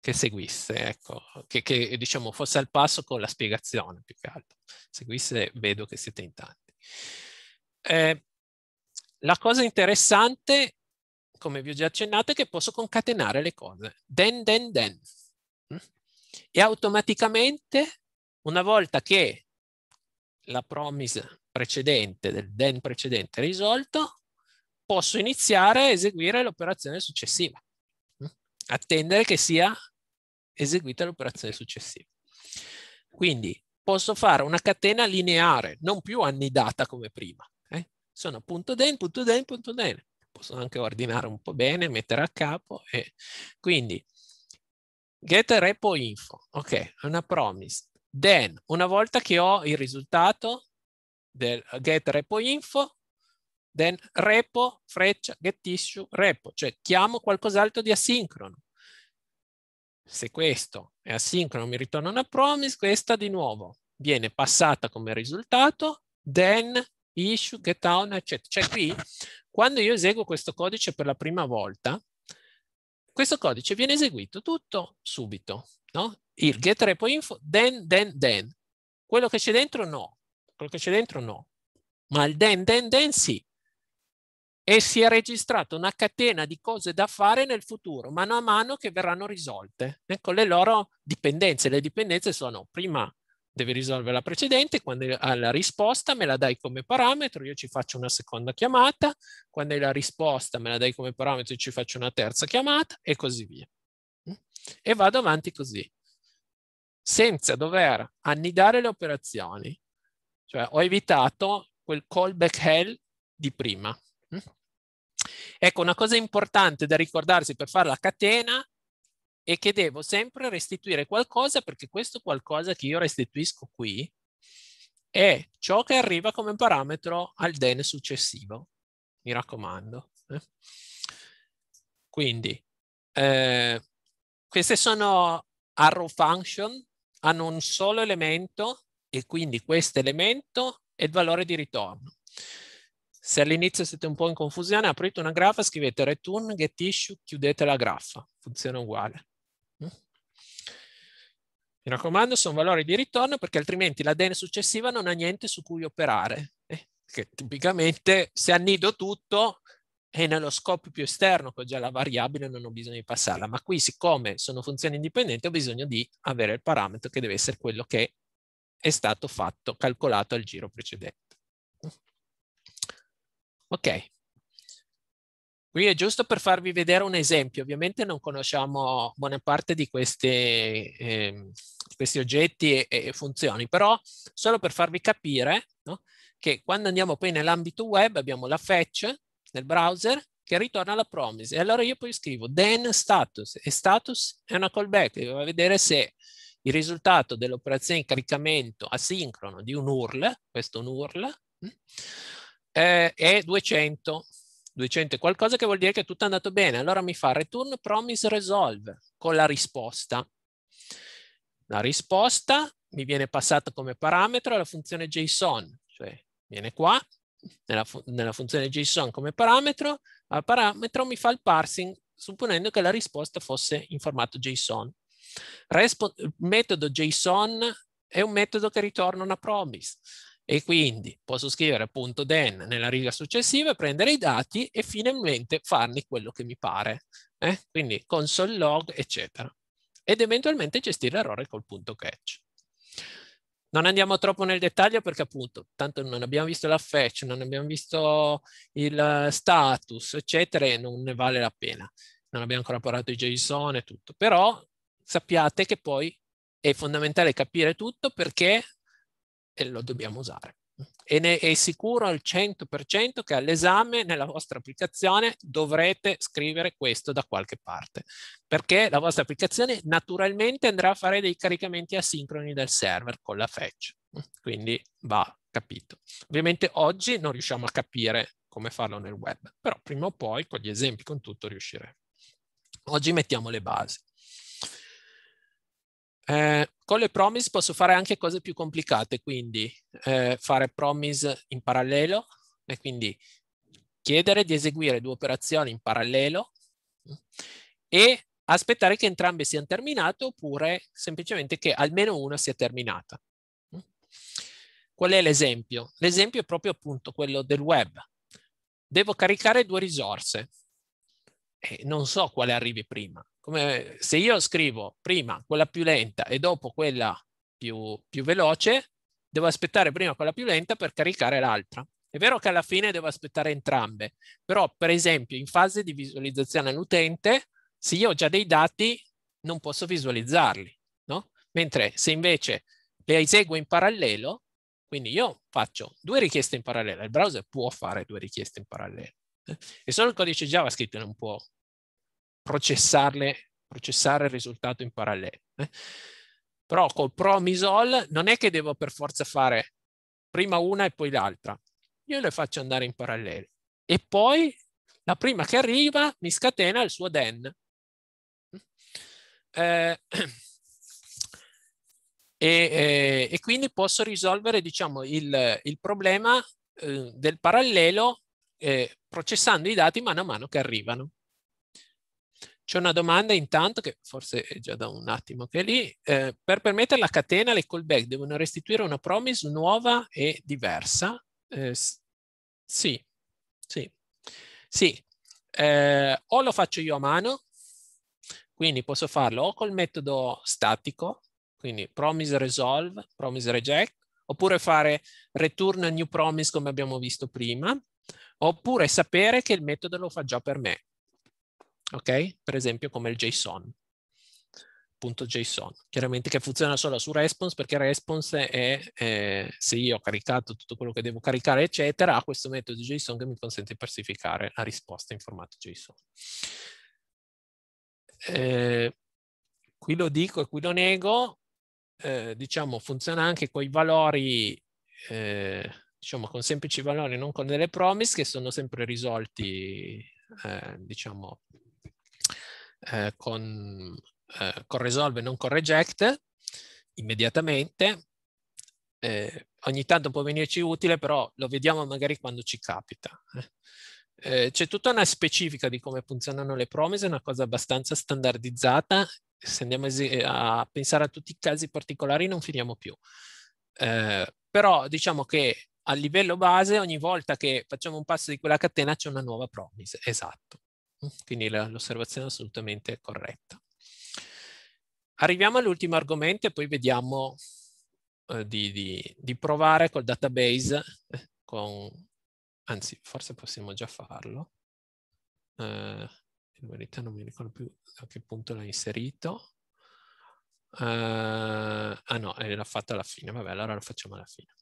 che seguisse, ecco, che, che diciamo fosse al passo con la spiegazione più che altro. Seguisse, vedo che siete in tanti. Eh, la cosa interessante, come vi ho già accennato, è che posso concatenare le cose. Den, den, den. Mm? E automaticamente, una volta che la promise precedente, del den precedente è risolto, posso iniziare a eseguire l'operazione successiva. Mm? Attendere che sia eseguita l'operazione successiva. Quindi posso fare una catena lineare, non più annidata come prima. Eh? Sono punto den, punto den, punto den. Posso anche ordinare un po' bene, mettere a capo. E... Eh. Quindi get repo info, ok, una promise. Then, una volta che ho il risultato del get repo info, then repo, freccia, get issue, repo, cioè chiamo qualcos'altro di asincrono se questo è asincrono mi ritorna una promise, questa di nuovo viene passata come risultato, then issue, get down, eccetera. Cioè qui, quando io eseguo questo codice per la prima volta, questo codice viene eseguito tutto subito, no? Il get repo info, then, then, then. Quello che c'è dentro no, quello che c'è dentro no. Ma il then, then, then sì e si è registrata una catena di cose da fare nel futuro, mano a mano che verranno risolte. Ecco le loro dipendenze. Le dipendenze sono prima devi risolvere la precedente, quando hai la risposta me la dai come parametro, io ci faccio una seconda chiamata, quando hai la risposta me la dai come parametro, io ci faccio una terza chiamata e così via. E vado avanti così, senza dover annidare le operazioni. Cioè ho evitato quel callback hell di prima. Ecco, una cosa importante da ricordarsi per fare la catena è che devo sempre restituire qualcosa perché questo qualcosa che io restituisco qui è ciò che arriva come parametro al den successivo. Mi raccomando. Eh. Quindi, eh, queste sono arrow function, hanno un solo elemento e quindi questo elemento è il valore di ritorno. Se all'inizio siete un po' in confusione, aprite una graffa, scrivete return get issue, chiudete la graffa, funziona uguale. Mm. Mi raccomando, sono valori di ritorno perché altrimenti la den successiva non ha niente su cui operare. Eh, che tipicamente se annido tutto è nello scopo più esterno che ho già la variabile non ho bisogno di passarla, ma qui siccome sono funzioni indipendenti ho bisogno di avere il parametro che deve essere quello che è stato fatto, calcolato al giro precedente. Ok. Qui è giusto per farvi vedere un esempio. Ovviamente non conosciamo buona parte di questi, eh, questi oggetti e, e, funzioni, però solo per farvi capire no, che quando andiamo poi nell'ambito web abbiamo la fetch nel browser che ritorna la promise. E allora io poi scrivo then status e status è una callback che va a vedere se il risultato dell'operazione di caricamento asincrono di un URL, questo un URL, hm, eh, è 200. 200 è qualcosa che vuol dire che tutto è andato bene. Allora mi fa return promise resolve con la risposta. La risposta mi viene passata come parametro alla funzione JSON, cioè viene qua, nella, fu nella funzione JSON come parametro, al parametro mi fa il parsing supponendo che la risposta fosse in formato JSON. Respo metodo JSON è un metodo che ritorna una promise e quindi posso scrivere appunto then nella riga successiva, prendere i dati e finalmente farne quello che mi pare, eh? quindi console log eccetera ed eventualmente gestire l'errore col punto catch. Non andiamo troppo nel dettaglio perché appunto tanto non abbiamo visto la fetch, non abbiamo visto il eh, status eccetera e non ne vale la pena. Non abbiamo ancora parlato di JSON e tutto, però sappiate che poi è fondamentale capire tutto perché e lo dobbiamo usare. E ne è sicuro al 100% che all'esame nella vostra applicazione dovrete scrivere questo da qualche parte, perché la vostra applicazione naturalmente andrà a fare dei caricamenti asincroni del server con la fetch, quindi va capito. Ovviamente oggi non riusciamo a capire come farlo nel web, però prima o poi con gli esempi, con tutto riusciremo. Oggi mettiamo le basi. Eh, con le promise posso fare anche cose più complicate, quindi eh, fare promise in parallelo e quindi chiedere di eseguire due operazioni in parallelo e aspettare che entrambe siano terminate oppure semplicemente che almeno una sia terminata. Qual è l'esempio? L'esempio è proprio appunto quello del web. Devo caricare due risorse, eh, non so quale arrivi prima. Come se io scrivo prima quella più lenta e dopo quella più, più veloce, devo aspettare prima quella più lenta per caricare l'altra. È vero che alla fine devo aspettare entrambe, però per esempio in fase di visualizzazione all'utente, se io ho già dei dati, non posso visualizzarli, no? Mentre se invece le eseguo in parallelo, quindi io faccio due richieste in parallelo, il browser può fare due richieste in parallelo, e solo il codice JavaScript non può processarle, processare il risultato in parallelo. Eh. Però col promisol non è che devo per forza fare prima una e poi l'altra. Io le faccio andare in parallelo. E poi la prima che arriva mi scatena il suo den. Eh, e, e, quindi posso risolvere diciamo, il, il problema eh, del parallelo eh, processando i dati mano a mano che arrivano. C'è una domanda intanto, che forse è già da un attimo che è lì. Eh, per permettere la catena, le callback devono restituire una promise nuova e diversa? Eh, sì, sì, sì. Eh, o lo faccio io a mano, quindi posso farlo o col metodo statico, quindi promise resolve, promise reject, oppure fare return new promise come abbiamo visto prima, oppure sapere che il metodo lo fa già per me. Ok? Per esempio come il JSON. .json, chiaramente che funziona solo su response perché response è eh, se io ho caricato tutto quello che devo caricare eccetera ha questo metodo JSON che mi consente di parsificare la risposta in formato JSON. Eh, qui lo dico e qui lo nego, eh, diciamo funziona anche con i valori eh, diciamo, con semplici valori, non con delle promise che sono sempre risolti, eh, diciamo, eh, con, eh, con resolve non con reject immediatamente. Eh, ogni tanto può venirci utile, però lo vediamo magari quando ci capita. Eh. Eh, c'è tutta una specifica di come funzionano le promise, è una cosa abbastanza standardizzata. Se andiamo a pensare a tutti i casi particolari non finiamo più. Eh, però diciamo che a livello base ogni volta che facciamo un passo di quella catena c'è una nuova promise, esatto. Quindi l'osservazione è assolutamente corretta. Arriviamo all'ultimo argomento e poi vediamo eh, di, di, di, provare col database, eh, con, anzi forse possiamo già farlo. Eh, in verità non mi ricordo più a che punto l'ha inserito. Uh, ah no, l'ha fatto alla fine, vabbè, allora lo facciamo alla fine.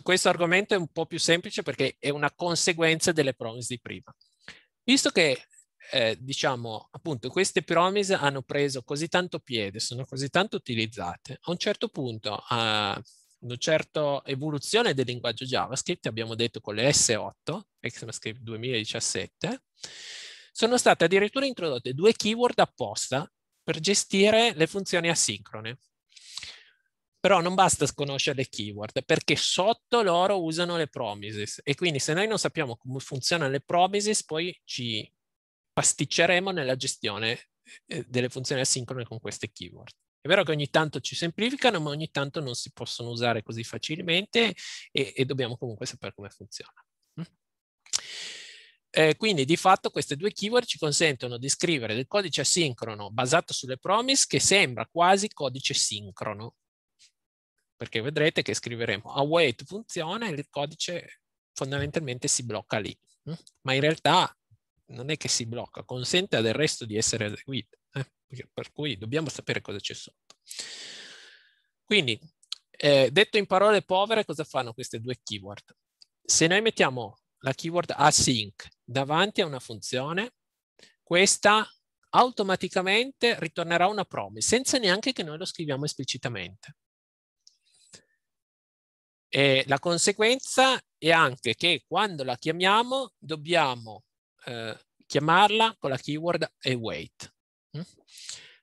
Questo argomento è un po' più semplice perché è una conseguenza delle promise di prima. Visto che, eh, diciamo, appunto, queste promise hanno preso così tanto piede, sono così tanto utilizzate, a un certo punto, a una certa evoluzione del linguaggio JavaScript, abbiamo detto con le S8, ECMAScript 2017, sono state addirittura introdotte due keyword apposta per gestire le funzioni asincrone. Però non basta sconoscere le keyword perché sotto loro usano le promises e quindi se noi non sappiamo come funzionano le promises poi ci pasticceremo nella gestione eh, delle funzioni asincrone con queste keyword. È vero che ogni tanto ci semplificano, ma ogni tanto non si possono usare così facilmente e, e dobbiamo comunque sapere come funziona. Mm? Eh, quindi di fatto queste due keyword ci consentono di scrivere del codice asincrono basato sulle promise che sembra quasi codice sincrono perché vedrete che scriveremo await funziona e il codice fondamentalmente si blocca lì, mm? ma in realtà non è che si blocca, consente al resto di essere eseguito, eh? per cui dobbiamo sapere cosa c'è sotto. Quindi, eh, detto in parole povere, cosa fanno queste due keyword? Se noi mettiamo la keyword async davanti a una funzione, questa automaticamente ritornerà una promise, senza neanche che noi lo scriviamo esplicitamente. E la conseguenza è anche che quando la chiamiamo dobbiamo eh, chiamarla con la keyword await. Mm?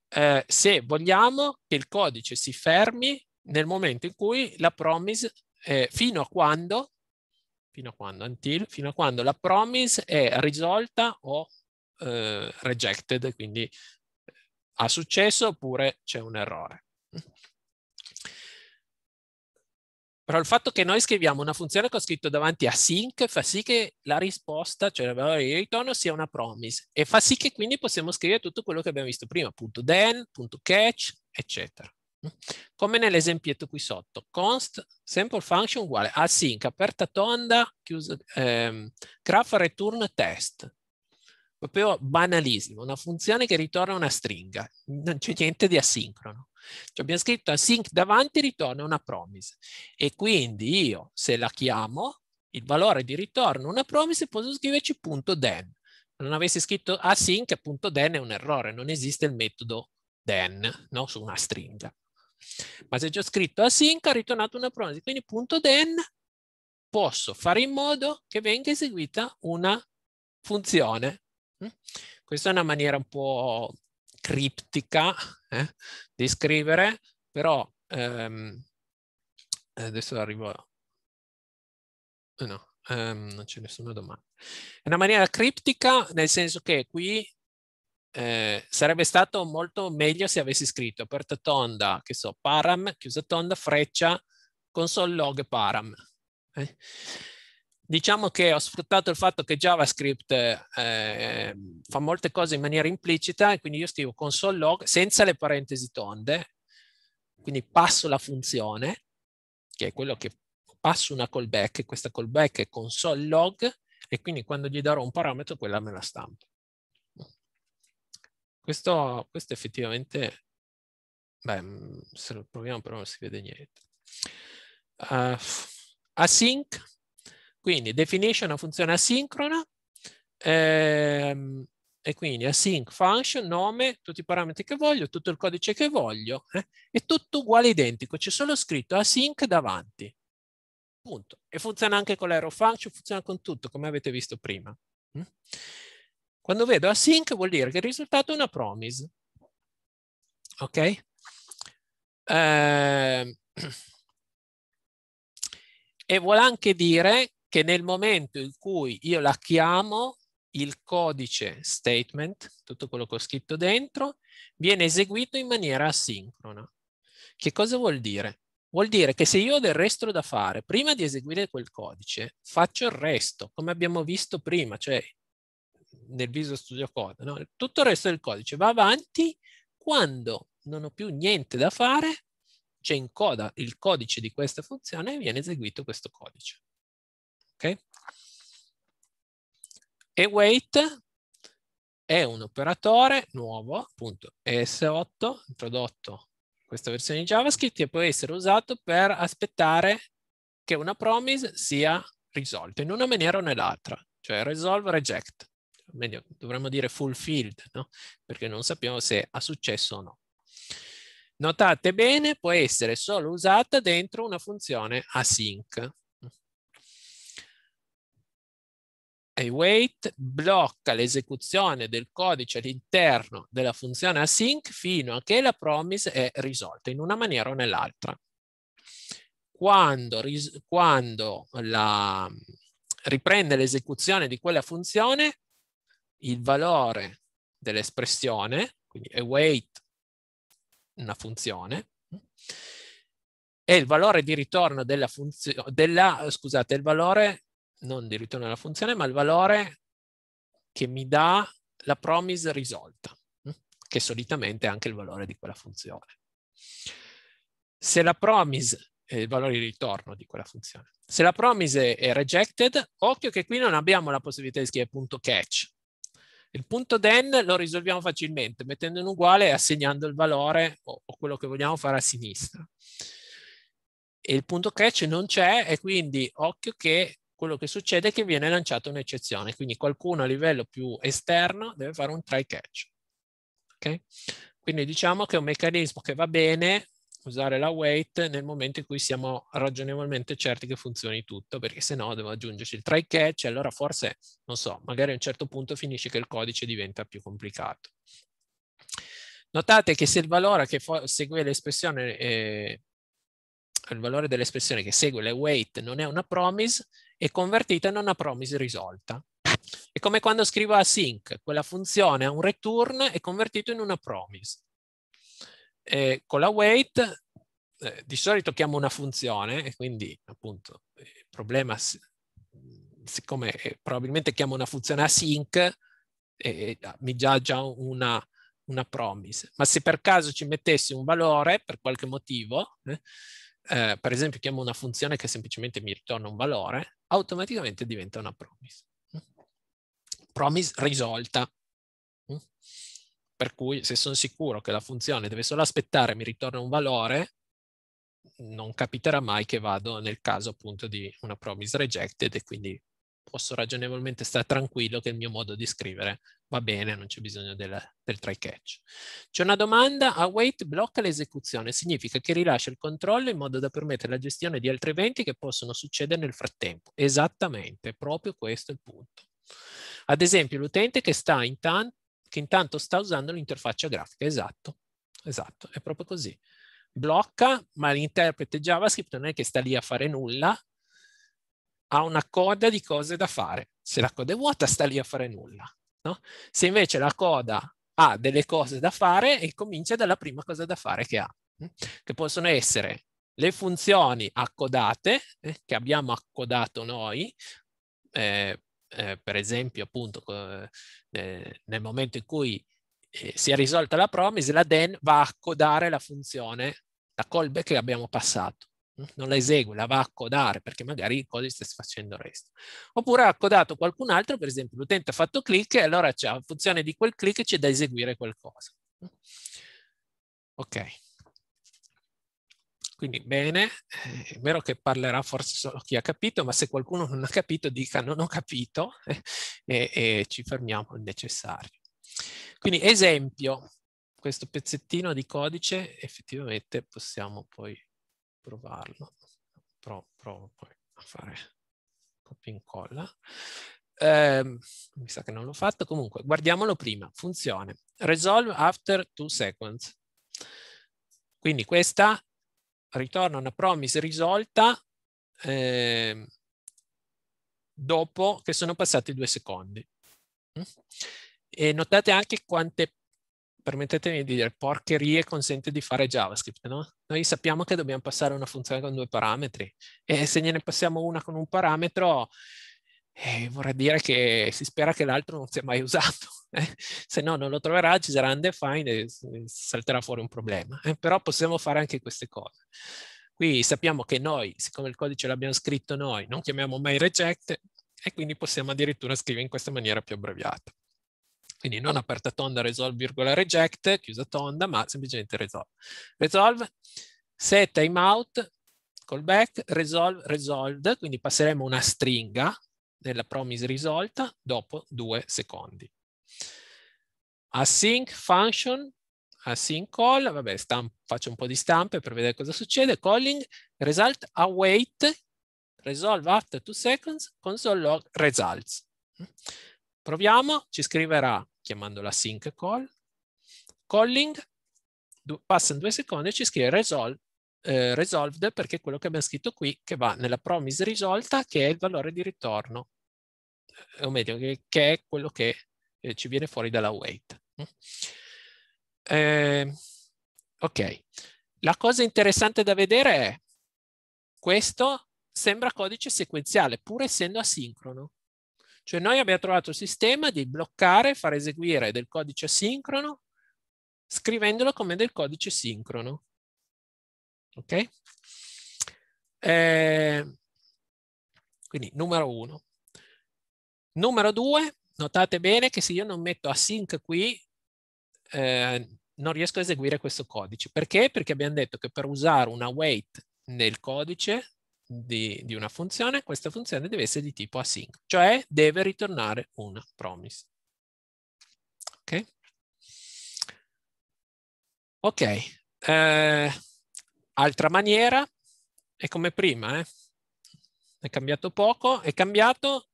Eh, se vogliamo che il codice si fermi nel momento in cui la promise, eh, fino a quando, fino a quando, until, fino a quando la promise è risolta o eh, rejected, quindi eh, ha successo oppure c'è un errore. Mm? Però il fatto che noi scriviamo una funzione che ho scritto davanti a sync fa sì che la risposta, cioè la valore di ritorno, sia una promise e fa sì che quindi possiamo scrivere tutto quello che abbiamo visto prima, punto then, punto catch, eccetera. Come nell'esempietto qui sotto, const sample function uguale async, aperta tonda, chiusa, ehm, graph return test. Proprio banalissimo, una funzione che ritorna una stringa, non c'è niente di asincrono. Cioè abbiamo scritto async sync davanti ritorna una promise e quindi io se la chiamo il valore di ritorno una promise posso scriverci punto then. Non avessi scritto async appunto then è un errore, non esiste il metodo then no? su una stringa. Ma se già ho scritto async ha ritornato una promise, quindi punto then posso fare in modo che venga eseguita una funzione. Hm? Questa è una maniera un po' criptica eh, di scrivere, però ehm, eh, adesso arrivo eh, No, ehm, non c'è nessuna domanda. È una maniera criptica nel senso che qui eh, sarebbe stato molto meglio se avessi scritto aperta tonda, che so, param, chiusa tonda, freccia, console log param. Eh? diciamo che ho sfruttato il fatto che JavaScript eh, fa molte cose in maniera implicita e quindi io scrivo console log senza le parentesi tonde, quindi passo la funzione, che è quello che passo una callback, questa callback è console log e quindi quando gli darò un parametro quella me la stampo. Questo, questo effettivamente, beh, mm, se lo proviamo però non si vede niente. Uh, async quindi definisce una funzione asincrona ehm, e quindi async function, nome, tutti i parametri che voglio, tutto il codice che voglio, eh, è tutto uguale identico, c'è solo scritto async davanti. Punto. E funziona anche con l'arrow function, funziona con tutto, come avete visto prima. Mm? Quando vedo async vuol dire che il risultato è una promise. Ok? Eh, e vuol anche dire che nel momento in cui io la chiamo, il codice statement, tutto quello che ho scritto dentro, viene eseguito in maniera asincrona. Che cosa vuol dire? Vuol dire che se io ho del resto da fare, prima di eseguire quel codice, faccio il resto, come abbiamo visto prima, cioè nel Visual Studio Code. No? Tutto il resto del codice va avanti quando non ho più niente da fare, c'è in coda il codice di questa funzione e viene eseguito questo codice. Okay? E wait è un operatore nuovo, appunto ES8, introdotto in questa versione di JavaScript, che può essere usato per aspettare che una promise sia risolta in una maniera o nell'altra, cioè resolve reject. Meglio, dovremmo dire fulfilled, no? perché non sappiamo se ha successo o no. Notate bene, può essere solo usata dentro una funzione async. await blocca l'esecuzione del codice all'interno della funzione async fino a che la promise è risolta in una maniera o nell'altra. Quando, quando la, riprende l'esecuzione di quella funzione, il valore dell'espressione, quindi await una funzione, e il valore di ritorno della funzione, della, scusate, il valore non di ritorno della funzione, ma il valore che mi dà la promise risolta, mm, che solitamente è anche il valore di quella funzione. Se la promise è il valore di ritorno di quella funzione. Se la promise è rejected, occhio che qui non abbiamo la possibilità di scrivere punto catch. Il punto then lo risolviamo facilmente, mettendo in uguale e assegnando il valore o, o quello che vogliamo fare a sinistra. E il punto catch non c'è e quindi occhio che quello che succede è che viene lanciata un'eccezione, quindi qualcuno a livello più esterno deve fare un try catch. Okay? Quindi diciamo che è un meccanismo che va bene usare la wait nel momento in cui siamo ragionevolmente certi che funzioni tutto, perché se no devo aggiungerci il try catch, allora forse, non so, magari a un certo punto finisce che il codice diventa più complicato. Notate che se il valore che segue l'espressione eh, il valore dell'espressione che segue le wait non è una promise, e convertita in una promise risolta. È come quando scrivo async, quella funzione ha un return e convertito in una promise. E con la wait eh, di solito chiamo una funzione e quindi appunto eh, il problema siccome eh, probabilmente chiamo una funzione async eh, ah, mi dà già una, una promise ma se per caso ci mettessi un valore per qualche motivo eh, eh, per esempio chiamo una funzione che semplicemente mi ritorna un valore, automaticamente diventa una promise. Promise risolta. Per cui se sono sicuro che la funzione deve solo aspettare e mi ritorna un valore, non capiterà mai che vado nel caso appunto di una promise rejected e quindi posso ragionevolmente stare tranquillo che il mio modo di scrivere va bene, non c'è bisogno del, del try catch. C'è una domanda, await blocca l'esecuzione, significa che rilascia il controllo in modo da permettere la gestione di altri eventi che possono succedere nel frattempo. Esattamente, proprio questo è il punto. Ad esempio l'utente che, che intanto sta usando l'interfaccia grafica, esatto, esatto, è proprio così blocca, ma l'interprete JavaScript non è che sta lì a fare nulla, ha una coda di cose da fare. Se la coda è vuota, sta lì a fare nulla. No? Se invece la coda ha delle cose da fare e comincia dalla prima cosa da fare che ha, mm? che possono essere le funzioni accodate eh, che abbiamo accodato noi, eh, eh, per esempio appunto eh, nel momento in cui eh, si è risolta la promise, la den va a accodare la funzione, la callback che abbiamo passato non la esegue, la va a codare perché magari il codice sta facendo il resto. Oppure ha codato qualcun altro, per esempio l'utente ha fatto click e allora c'è, in funzione di quel clic c'è da eseguire qualcosa. Ok. Quindi bene, è vero che parlerà forse solo chi ha capito, ma se qualcuno non ha capito dica non ho capito e, e ci fermiamo il necessario. Quindi esempio, questo pezzettino di codice effettivamente possiamo poi provarlo. Pro, provo poi a fare copia e incolla. Eh, mi sa che non l'ho fatto, comunque guardiamolo prima. Funzione resolve after two seconds. Quindi questa ritorna una promise risolta eh, dopo che sono passati due secondi. Mm? E notate anche quante permettetemi di dire, porcherie consente di fare JavaScript, no? Noi sappiamo che dobbiamo passare una funzione con due parametri e se gliene passiamo una con un parametro eh, vorrei dire che si spera che l'altro non sia mai usato, eh? se no non lo troverà, ci sarà undefined e salterà fuori un problema, eh? però possiamo fare anche queste cose. Qui sappiamo che noi, siccome il codice l'abbiamo scritto noi, non chiamiamo mai reject e quindi possiamo addirittura scrivere in questa maniera più abbreviata. Quindi non aperta tonda resolve virgola reject, chiusa tonda, ma semplicemente resolve. Resolve, set timeout, callback, resolve, resolved, quindi passeremo una stringa della promise risolta dopo due secondi. Async function, async call, vabbè, faccio un po' di stampe per vedere cosa succede, calling, result await, resolve after two seconds, console log results. Proviamo, ci scriverà chiamandola sync call, calling, passano due secondi e ci scrive resolve, eh, resolved perché è quello che abbiamo scritto qui che va nella promise risolta che è il valore di ritorno, eh, o meglio che è quello che eh, ci viene fuori dalla wait. Eh, ok, la cosa interessante da vedere è questo sembra codice sequenziale pur essendo asincrono. Cioè noi abbiamo trovato il sistema di bloccare, far eseguire del codice asincrono scrivendolo come del codice sincrono. Ok? Eh, quindi numero uno. Numero due, notate bene che se io non metto async qui, eh, non riesco a eseguire questo codice. Perché? Perché abbiamo detto che per usare una wait nel codice di, di una funzione, questa funzione deve essere di tipo async, cioè deve ritornare una promise. Ok? Ok, eh, altra maniera è come prima, eh? è cambiato poco, è cambiato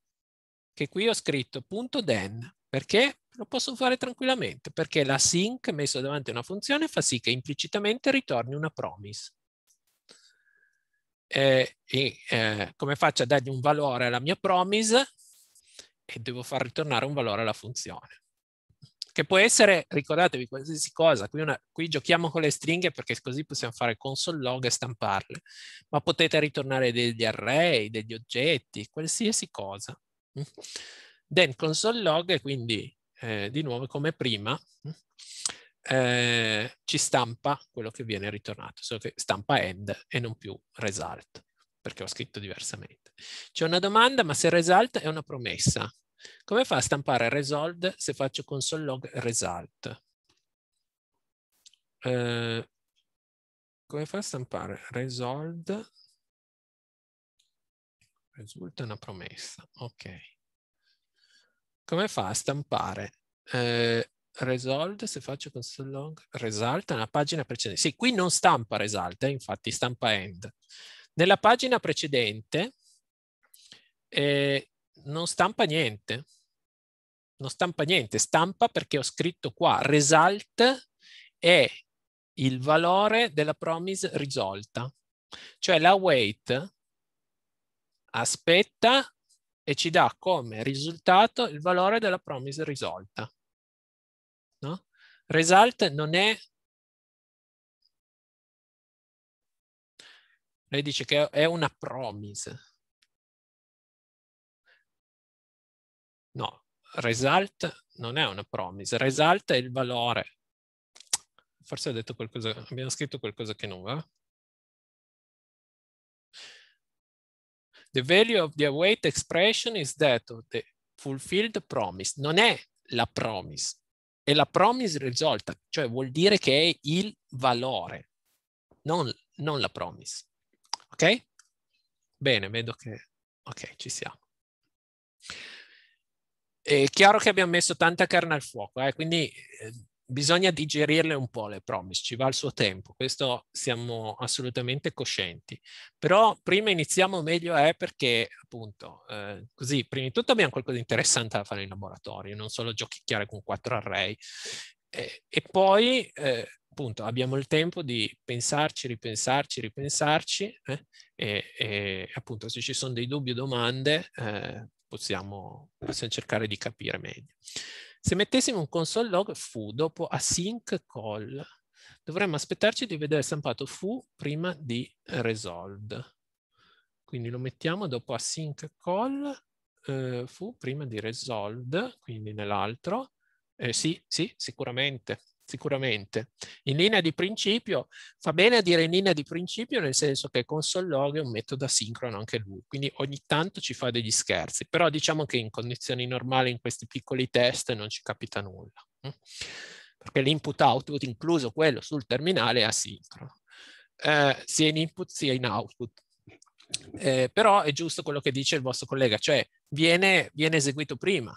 che qui ho scritto punto .den, perché lo posso fare tranquillamente, perché la sync messo davanti a una funzione fa sì che implicitamente ritorni una promise eh, e eh, come faccio a dargli un valore alla mia promise e devo far ritornare un valore alla funzione. Che può essere, ricordatevi, qualsiasi cosa, qui, una, qui giochiamo con le stringhe perché così possiamo fare console log e stamparle, ma potete ritornare degli array, degli oggetti, qualsiasi cosa. Mm. Then console log, quindi eh, di nuovo come prima, mm, eh, ci stampa quello che viene ritornato, solo che stampa end e non più result, perché ho scritto diversamente. C'è una domanda, ma se result è una promessa, come fa a stampare result se faccio console log result? Eh, come fa a stampare result? Risulta una promessa, ok. Come fa a stampare eh, resolved, se faccio console log, result, nella pagina precedente. Sì, qui non stampa result, eh, infatti stampa end. Nella pagina precedente eh, non stampa niente. Non stampa niente, stampa perché ho scritto qua result è il valore della promise risolta. Cioè la wait aspetta e ci dà come risultato il valore della promise risolta. Result non è... Lei dice che è una promise. No, result non è una promise, result è il valore. Forse ho detto qualcosa, abbiamo scritto qualcosa che non va. The value of the await expression is that of the fulfilled promise. Non è la promise, è la promise risolta, cioè vuol dire che è il valore, non, non la promise. Ok? Bene, vedo che... Ok, ci siamo. È chiaro che abbiamo messo tanta carne al fuoco, eh? quindi eh, bisogna digerirle un po' le promise, ci va il suo tempo, questo siamo assolutamente coscienti. Però prima iniziamo meglio è perché appunto eh, così prima di tutto abbiamo qualcosa di interessante da fare in laboratorio, non solo giochicchiare con quattro array. Eh, e poi eh, appunto abbiamo il tempo di pensarci, ripensarci, ripensarci eh, e, e, appunto se ci sono dei dubbi o domande eh, possiamo, possiamo cercare di capire meglio. Se mettessimo un console log fu dopo async call, dovremmo aspettarci di vedere stampato fu prima di resolved. Quindi lo mettiamo dopo async call eh, foo prima di resolved, quindi nell'altro. Eh, sì, sì, sicuramente sicuramente. In linea di principio, fa bene a dire in linea di principio nel senso che console log è un metodo asincrono anche lui, quindi ogni tanto ci fa degli scherzi, però diciamo che in condizioni normali in questi piccoli test non ci capita nulla, mm? perché l'input output, incluso quello sul terminale, è asincrono, eh, sia in input sia in output. Eh, però è giusto quello che dice il vostro collega, cioè viene, viene eseguito prima.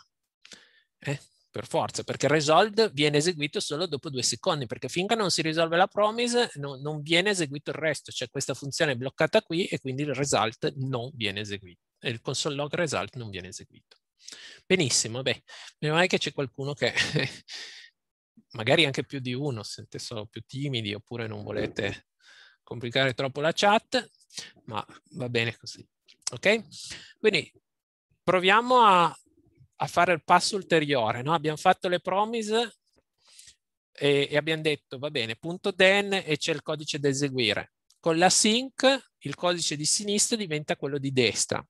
Eh? per forza, perché resolved viene eseguito solo dopo due secondi, perché finché non si risolve la promise no, non viene eseguito il resto, cioè questa funzione è bloccata qui e quindi il result non viene eseguito, il console log result non viene eseguito. Benissimo, beh, meno male che c'è qualcuno che magari anche più di uno, se solo più timidi oppure non volete complicare troppo la chat, ma va bene così. Ok? Quindi proviamo a a fare il passo ulteriore. No? Abbiamo fatto le promise e, e abbiamo detto, va bene, punto den e c'è il codice da eseguire. Con la sync il codice di sinistra diventa quello di destra.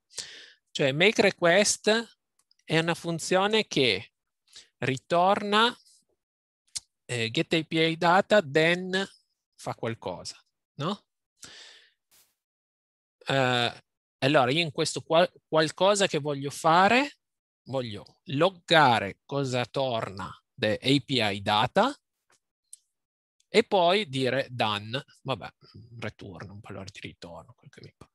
Cioè make request è una funzione che ritorna eh, get API data, then fa qualcosa, no? Uh, allora, io in questo qual qualcosa che voglio fare voglio loggare cosa torna da API data e poi dire done, vabbè, return, un valore di ritorno, quel che mi pare.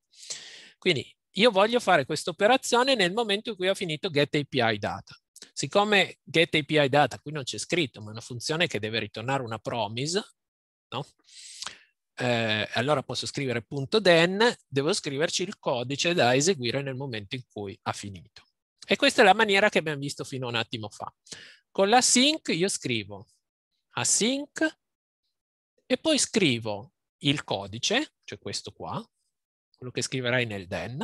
Quindi io voglio fare questa operazione nel momento in cui ho finito get API data. Siccome get API data qui non c'è scritto, ma è una funzione che deve ritornare una promise, no? Eh, allora posso scrivere punto .den, devo scriverci il codice da eseguire nel momento in cui ha finito. E questa è la maniera che abbiamo visto fino a un attimo fa. Con la sync io scrivo async e poi scrivo il codice, cioè questo qua, quello che scriverai nel den,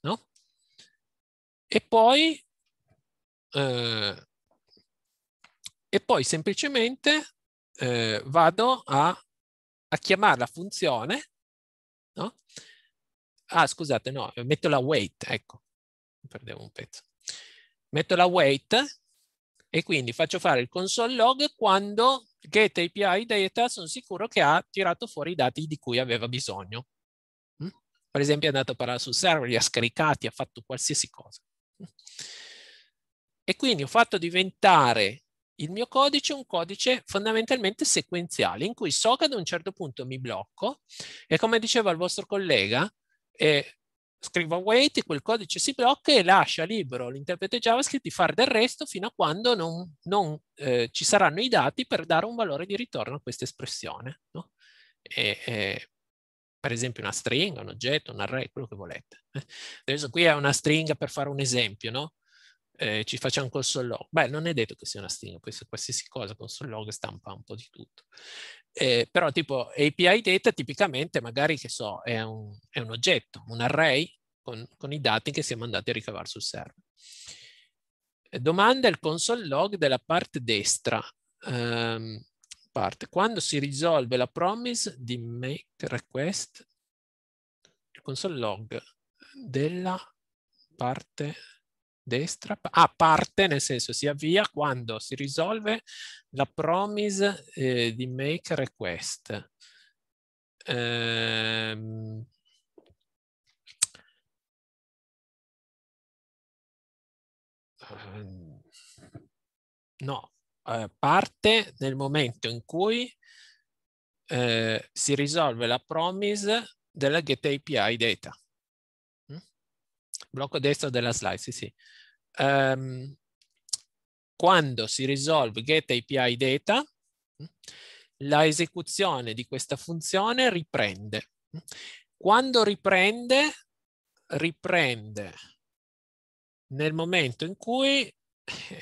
no? E poi, eh, e poi semplicemente eh, vado a, a, chiamare la funzione, no? Ah, scusate, no, metto la wait, ecco perdevo un pezzo. Metto la wait e quindi faccio fare il console log quando get API data sono sicuro che ha tirato fuori i dati di cui aveva bisogno. Mm? Per esempio è andato a parlare sul server, li ha scaricati, ha fatto qualsiasi cosa. E quindi ho fatto diventare il mio codice un codice fondamentalmente sequenziale in cui so che ad un certo punto mi blocco e come diceva il vostro collega eh, scrivo wait, quel codice si blocca e lascia libero l'interprete JavaScript di fare del resto fino a quando non, non eh, ci saranno i dati per dare un valore di ritorno a questa espressione. No? E, e, per esempio una stringa, un oggetto, un array, quello che volete. Eh. Adesso qui è una stringa per fare un esempio, no? Eh, ci facciamo console log. Beh, non è detto che sia una stringa, può essere qualsiasi cosa, console log stampa un po' di tutto. Eh, però tipo API data tipicamente magari che so è un, è un oggetto, un array con, con, i dati che siamo andati a ricavare sul server. Eh, domanda il console log della parte destra. Um, parte. Quando si risolve la promise di make request, il console log della parte destra destra, ah, parte nel senso si avvia quando si risolve la promise eh, di make request. Ehm... ehm no, eh, parte nel momento in cui eh, si risolve la promise della get API data blocco destro della slide, sì, sì. Um, quando si risolve get API data, la esecuzione di questa funzione riprende. Quando riprende, riprende nel momento in cui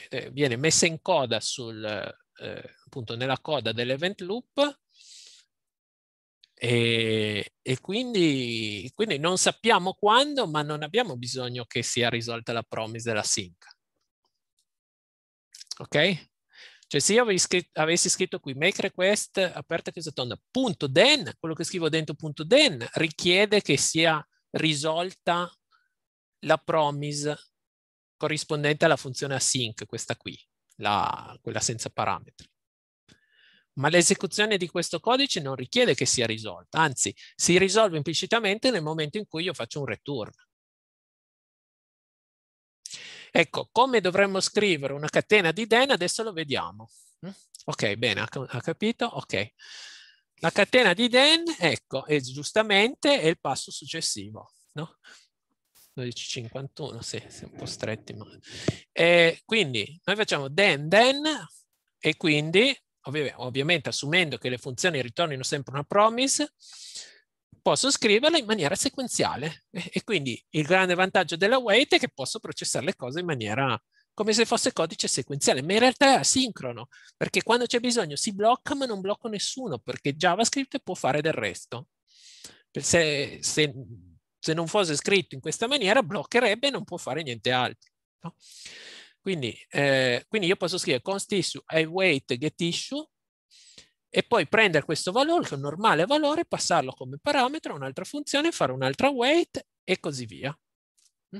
eh, viene messa in coda sul, eh, appunto nella coda dell'event loop e, e quindi, quindi, non sappiamo quando, ma non abbiamo bisogno che sia risolta la promise della sync. Ok? Cioè se io avessi scritto qui make request, aperta chiusa tonda, punto then, quello che scrivo dentro punto then richiede che sia risolta la promise corrispondente alla funzione async, questa qui, la, quella senza parametri ma l'esecuzione di questo codice non richiede che sia risolta, anzi si risolve implicitamente nel momento in cui io faccio un return. Ecco, come dovremmo scrivere una catena di then? adesso lo vediamo. Mm? Ok, bene, ha capito? Ok. La catena di then, ecco, è giustamente è il passo successivo, no? 12.51, sì, è un po' stretti, ma... E eh, quindi noi facciamo then, then, e quindi ovviamente assumendo che le funzioni ritornino sempre una promise, posso scriverle in maniera sequenziale e quindi il grande vantaggio della wait è che posso processare le cose in maniera come se fosse codice sequenziale, ma in realtà è asincrono, perché quando c'è bisogno si blocca ma non blocco nessuno, perché JavaScript può fare del resto. Se, se, se non fosse scritto in questa maniera bloccherebbe e non può fare niente altro. No? Quindi, eh, quindi io posso scrivere const issue I wait get issue e poi prendere questo valore, che è un normale valore, passarlo come parametro a un'altra funzione, fare un'altra wait e così via. Mm.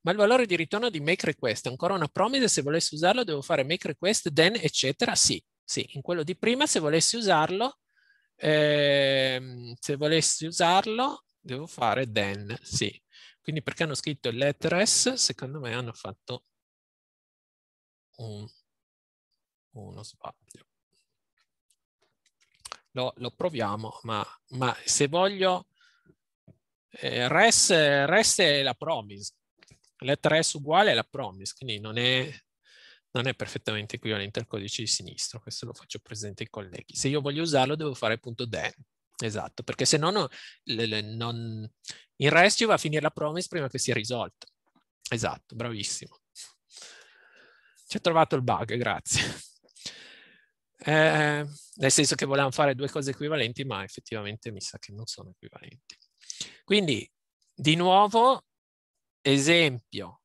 Ma il valore di ritorno di make request è ancora una promise, se volessi usarlo devo fare make request, then, eccetera, sì. Sì, in quello di prima se volessi usarlo, eh, se volessi usarlo devo fare then, sì. Quindi perché hanno scritto lettera S, secondo me hanno fatto un, uno sbaglio. Lo, lo proviamo, ma, ma, se voglio eh, res, res è la promise, lettera S uguale è la promise, quindi non è, non è perfettamente equivalente al codice di sinistro, questo lo faccio presente ai colleghi. Se io voglio usarlo devo fare punto then. Esatto, perché se no, no le, le, non... in rescue va a finire la promise prima che sia risolta. Esatto, bravissimo. Ci ha trovato il bug, grazie. Eh, nel senso che volevamo fare due cose equivalenti, ma effettivamente mi sa che non sono equivalenti. Quindi, di nuovo, esempio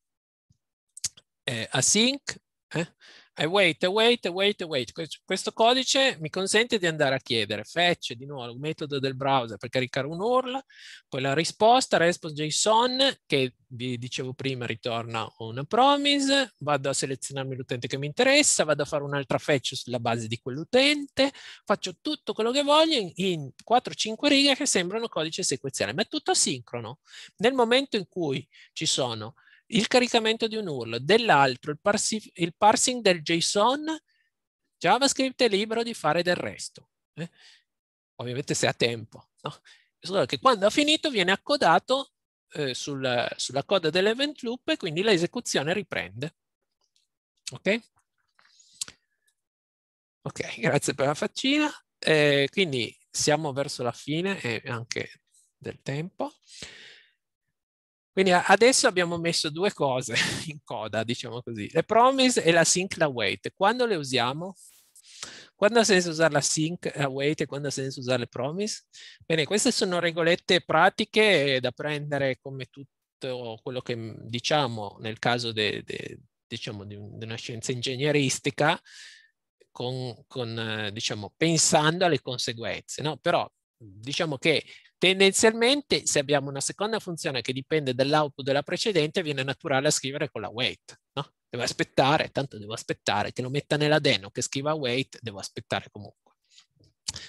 eh, async, eh? I eh, wait, I wait, I wait, I wait. Questo codice mi consente di andare a chiedere fetch di nuovo un metodo del browser per caricare un URL, poi la risposta response.json che vi dicevo prima ritorna una promise, vado a selezionarmi l'utente che mi interessa, vado a fare un'altra fetch sulla base di quell'utente, faccio tutto quello che voglio in 4-5 righe che sembrano codice sequenziale, ma è tutto asincrono. Nel momento in cui ci sono il caricamento di un URL, dell'altro, il, parsi il parsing del JSON, JavaScript è libero di fare del resto. Eh? Ovviamente se ha tempo. No? Solo che quando ha finito viene accodato eh, sulla, sulla coda dell'event loop e quindi l'esecuzione riprende. Ok? Ok, grazie per la faccina. Eh, quindi siamo verso la fine e eh, anche del tempo. Quindi adesso abbiamo messo due cose in coda, diciamo così, le promise e la sync la wait. Quando le usiamo? Quando ha senso usare la sync, la wait e quando ha senso usare le promise? Bene, queste sono regolette pratiche da prendere come tutto quello che mm, diciamo nel caso de, de, diciamo, di, un, di una scienza ingegneristica, con, con, eh, diciamo, pensando alle conseguenze, no? Però diciamo che Tendenzialmente, se abbiamo una seconda funzione che dipende dall'output della precedente, viene naturale scrivere con la wait. No? Devo aspettare, tanto devo aspettare, che lo metta nella deno, che scriva wait, devo aspettare comunque.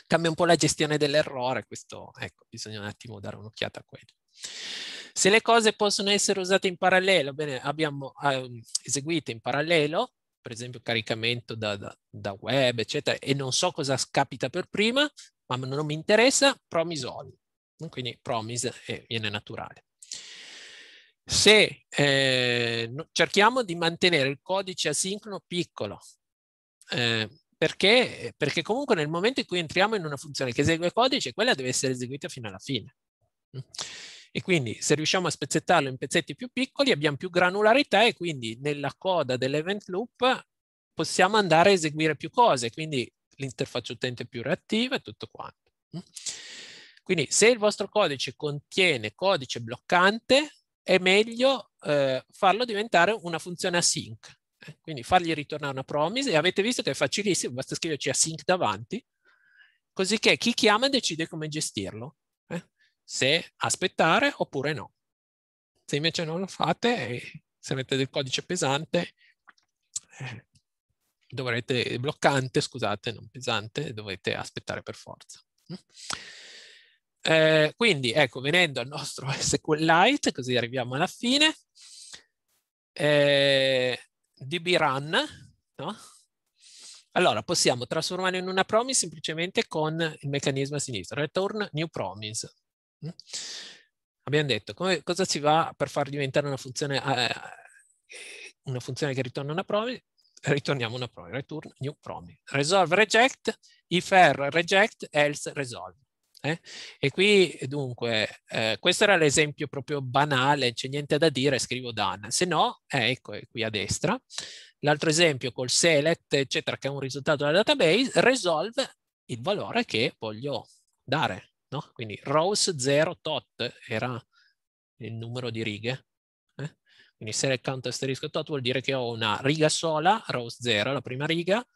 Cambia un po' la gestione dell'errore, questo, ecco, bisogna un attimo dare un'occhiata a quello. Se le cose possono essere usate in parallelo, bene, abbiamo eh, eseguite in parallelo, per esempio caricamento da, da, da, web, eccetera, e non so cosa capita per prima, ma non mi interessa, però mi quindi promise e viene naturale. Se eh, cerchiamo di mantenere il codice asincrono piccolo, eh, perché? perché comunque nel momento in cui entriamo in una funzione che esegue codice, quella deve essere eseguita fino alla fine. E quindi se riusciamo a spezzettarlo in pezzetti più piccoli abbiamo più granularità e quindi nella coda dell'event loop possiamo andare a eseguire più cose, quindi l'interfaccia utente è più reattiva e tutto quanto. Quindi se il vostro codice contiene codice bloccante, è meglio eh, farlo diventare una funzione async. Eh, quindi fargli ritornare una promise e avete visto che è facilissimo, basta scriverci async davanti, così che chi chiama decide come gestirlo, eh? se aspettare oppure no. Se invece non lo fate, eh, se avete del codice pesante, eh, dovrete, bloccante, scusate, non pesante, dovete aspettare per forza. Eh, quindi, ecco, venendo al nostro SQLite, così arriviamo alla fine, eh, dbrun, no? Allora, possiamo trasformarlo in una promise semplicemente con il meccanismo a sinistra, return new promise. Mm? Abbiamo detto, come, cosa si va per far diventare una funzione, eh, una funzione che ritorna una promise? Ritorniamo una promise, return new promise. Resolve reject, if error reject, else resolve. Eh? E qui dunque, eh, questo era l'esempio proprio banale, c'è niente da dire, scrivo Dan, se no, eh, ecco qui a destra, l'altro esempio col select eccetera che è un risultato della database, resolve il valore che voglio dare, no? quindi rows 0 tot era il numero di righe, eh? quindi select count asterisco tot vuol dire che ho una riga sola, rows 0, la prima riga,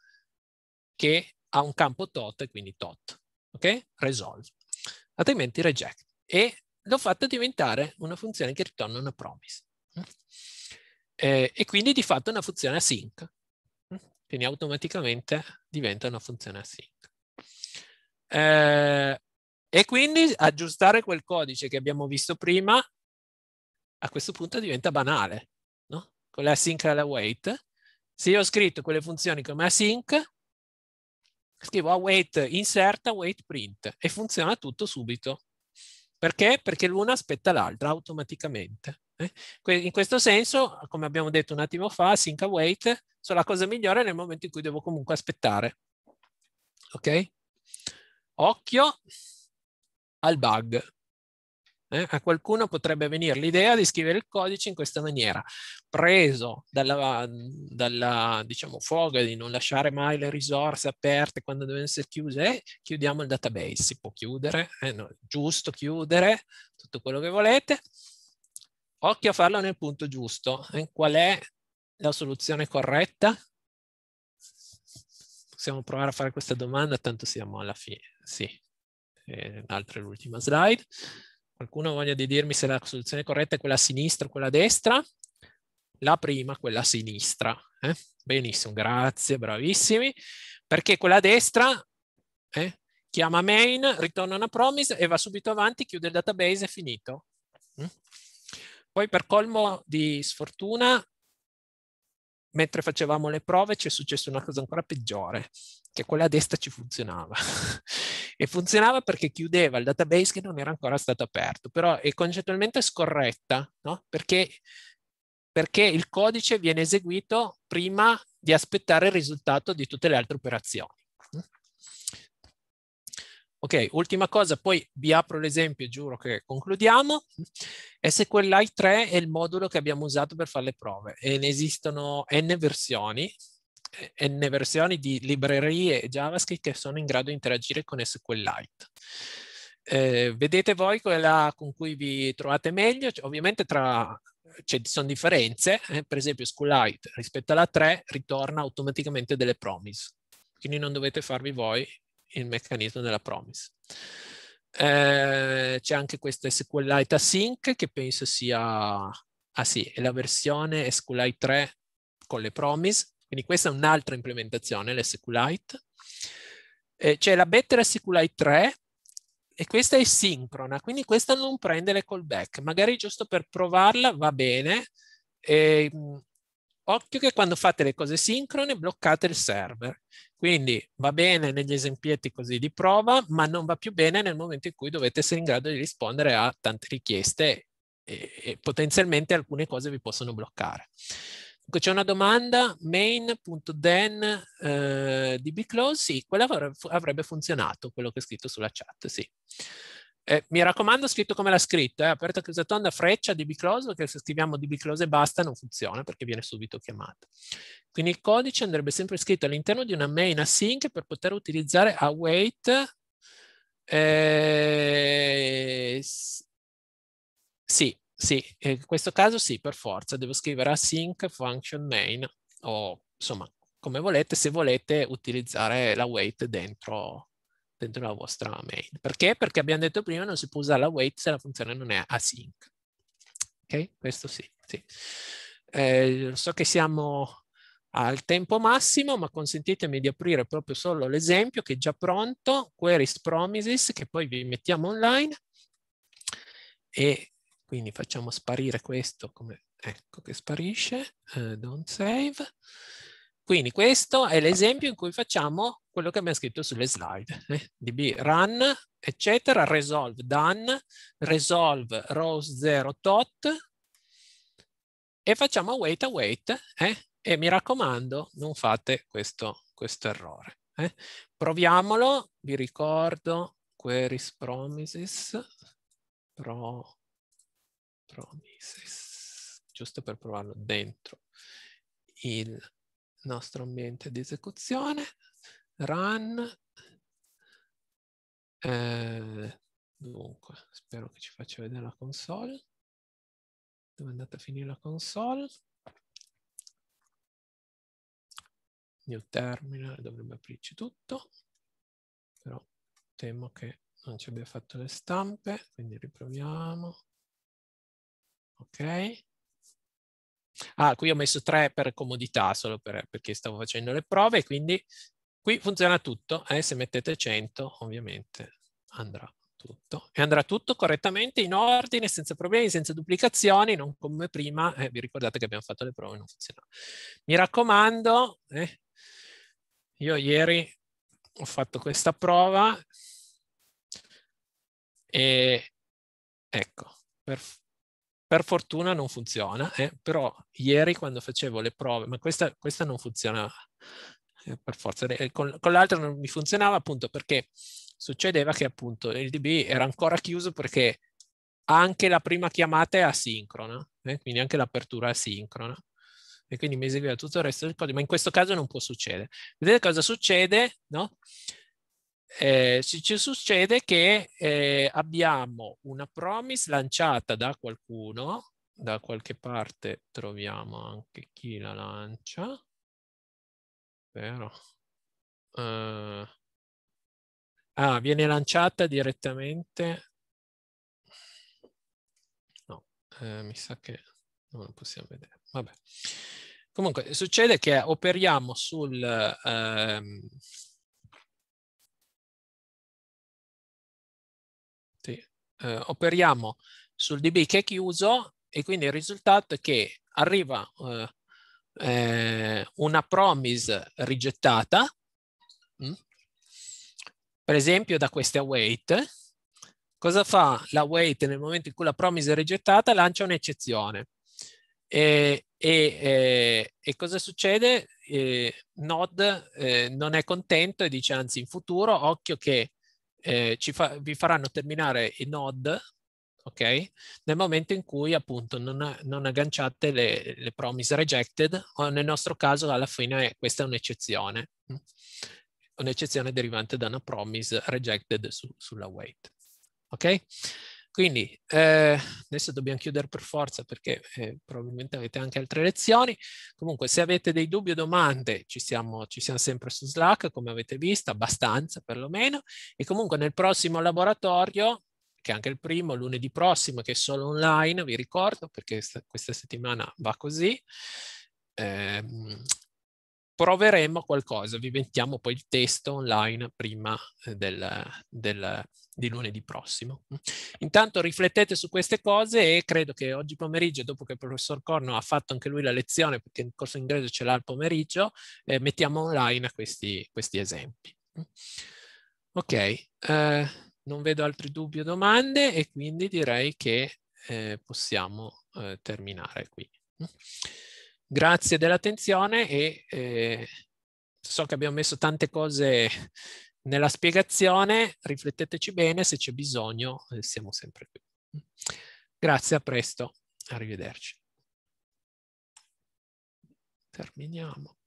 che ha un campo tot, quindi tot. Ok? Resolve altrimenti reject. E l'ho fatta diventare una funzione che ritorna una promise. Mm. Eh, e quindi di fatto è una funzione async. Mm. Quindi automaticamente diventa una funzione async. Eh, e quindi aggiustare quel codice che abbiamo visto prima a questo punto diventa banale, no? Con l'async e la wait. Se io ho scritto quelle funzioni come async, scrivo await ah, insert, await print e funziona tutto subito. Perché? Perché l'una aspetta l'altra automaticamente. Eh. In questo senso, come abbiamo detto un attimo fa, sync await sono la cosa migliore nel momento in cui devo comunque aspettare. Ok? Occhio al bug. Eh, a qualcuno potrebbe venire l'idea di scrivere il codice in questa maniera, preso dalla, dalla diciamo, foga di non lasciare mai le risorse aperte quando devono essere chiuse, eh, chiudiamo il database, si può chiudere, eh, no, giusto chiudere, tutto quello che volete. Occhio a farlo nel punto giusto. Eh, qual è la soluzione corretta? Possiamo provare a fare questa domanda, tanto siamo alla fine. Sì, eh, l'altra è l'ultima slide. Qualcuno voglia di dirmi se la soluzione corretta è quella a sinistra o quella a destra? La prima, quella a sinistra. Eh? Benissimo, grazie, bravissimi. Perché quella a destra eh, chiama main, ritorna una promise e va subito avanti, chiude il database, è finito. Mm? Poi per colmo di sfortuna, mentre facevamo le prove ci è successa una cosa ancora peggiore, che quella a destra ci funzionava. e funzionava perché chiudeva il database che non era ancora stato aperto, però è concettualmente scorretta, no? perché, perché il codice viene eseguito prima di aspettare il risultato di tutte le altre operazioni. Ok, ultima cosa, poi vi apro l'esempio, e giuro che concludiamo. SQLite 3 è il modulo che abbiamo usato per fare le prove e ne esistono n versioni, n versioni di librerie JavaScript che sono in grado di interagire con SQLite. Eh, vedete voi quella con cui vi trovate meglio, cioè, ovviamente tra, cioè, ci sono differenze, eh? per esempio SQLite rispetto alla 3 ritorna automaticamente delle promise, quindi non dovete farvi voi il meccanismo della promise. Eh, c'è anche questa SQLite async che penso sia, ah sì, è la versione SQLite 3 con le promise quindi questa è un'altra implementazione, l'SQLite. Eh, c'è la Better SQLite 3 e questa è sincrona, quindi questa non prende le callback. Magari giusto per provarla va bene. E, ehm, mh, occhio che quando fate le cose sincrone bloccate il server. Quindi va bene negli esempietti così di prova, ma non va più bene nel momento in cui dovete essere in grado di rispondere a tante richieste e, e potenzialmente alcune cose vi possono bloccare c'è una domanda main.den eh, dbclose, sì, quella avrebbe funzionato, quello che è scritto sulla chat, sì. Eh, mi raccomando, scritto come l'ha scritto, eh, aperta, chiusa, tonda, freccia, dbclose, perché se scriviamo dbclose e basta non funziona perché viene subito chiamata. Quindi il codice andrebbe sempre scritto all'interno di una main async per poter utilizzare await eh, sì, sì, eh, in questo caso sì, per forza, devo scrivere async function main o insomma come volete se volete utilizzare la wait dentro, dentro la vostra main. Perché? Perché abbiamo detto prima non si può usare la wait se la funzione non è async. Ok? Questo sì. sì. Eh, so che siamo al tempo massimo, ma consentitemi di aprire proprio solo l'esempio che è già pronto, Queries Promises, che poi vi mettiamo online e quindi facciamo sparire questo, come, ecco che sparisce, eh, don't save. Quindi questo è l'esempio in cui facciamo quello che abbiamo scritto sulle slide. Eh? db run, eccetera, resolve done, resolve rows 0 tot e facciamo wait await eh? e mi raccomando non fate questo, questo errore. Eh? Proviamolo, vi ricordo queries promises, promises giusto per provarlo dentro il nostro ambiente di esecuzione, run, eh, dunque, spero che ci faccia vedere la console, dove è andata a finire la console, new terminal, dovrebbe aprirci tutto, però temo che non ci abbia fatto le stampe, quindi riproviamo. Ok? Ah, qui ho messo 3 per comodità, solo per, perché stavo facendo le prove, quindi qui funziona tutto. Eh? Se mettete 100, ovviamente andrà tutto. E andrà tutto correttamente, in ordine, senza problemi, senza duplicazioni, non come prima. Eh, vi ricordate che abbiamo fatto le prove, e non funzionava. Mi raccomando, eh? io ieri ho fatto questa prova e ecco, perfetto. Per fortuna non funziona, eh, però ieri quando facevo le prove, ma questa, questa non funziona eh, per forza, eh, con, con l'altra non mi funzionava appunto perché succedeva che appunto il DB era ancora chiuso perché anche la prima chiamata è asincrona, eh? quindi anche l'apertura è asincrona e quindi mi eseguiva tutto il resto del codice, ma in questo caso non può succedere. Vedete cosa succede? No? eh, ci succede che eh, abbiamo una promise lanciata da qualcuno, da qualche parte troviamo anche chi la lancia, vero? Uh, eh, ah, viene lanciata direttamente, no, eh, mi sa che non lo possiamo vedere, vabbè. Comunque succede che operiamo sul... Ehm, eh, operiamo sul DB che è chiuso e quindi il risultato è che arriva eh, eh, una promise rigettata, mh? Mm? per esempio da queste await. Cosa fa la await nel momento in cui la promise è rigettata? Lancia un'eccezione. E, e, e, cosa succede? Eh, Node eh, non è contento e dice anzi in futuro occhio che eh, fa, vi faranno terminare i node ok? Nel momento in cui appunto non, non agganciate le, le, promise rejected, o nel nostro caso alla fine questa è un'eccezione, mm? un'eccezione derivante da una promise rejected su, sulla wait, ok? Quindi eh, adesso dobbiamo chiudere per forza perché eh, probabilmente avete anche altre lezioni. Comunque se avete dei dubbi o domande ci siamo, ci siamo sempre su Slack come avete visto, abbastanza perlomeno. E comunque nel prossimo laboratorio che è anche il primo, lunedì prossimo, che è solo online, vi ricordo, perché questa settimana va così. Eh, proveremo qualcosa, vi mettiamo poi il testo online prima eh, del, del, di lunedì prossimo. Intanto riflettete su queste cose e credo che oggi pomeriggio, dopo che il professor Corno ha fatto anche lui la lezione, perché il corso inglese ce l'ha al pomeriggio, eh, mettiamo online questi, questi esempi. Ok, eh, non vedo altri dubbi o domande e quindi direi che eh, possiamo eh, terminare qui. Grazie dell'attenzione e eh, so che abbiamo messo tante cose nella spiegazione, rifletteteci bene, se c'è bisogno eh, siamo sempre qui. Grazie, a presto, arrivederci. Terminiamo.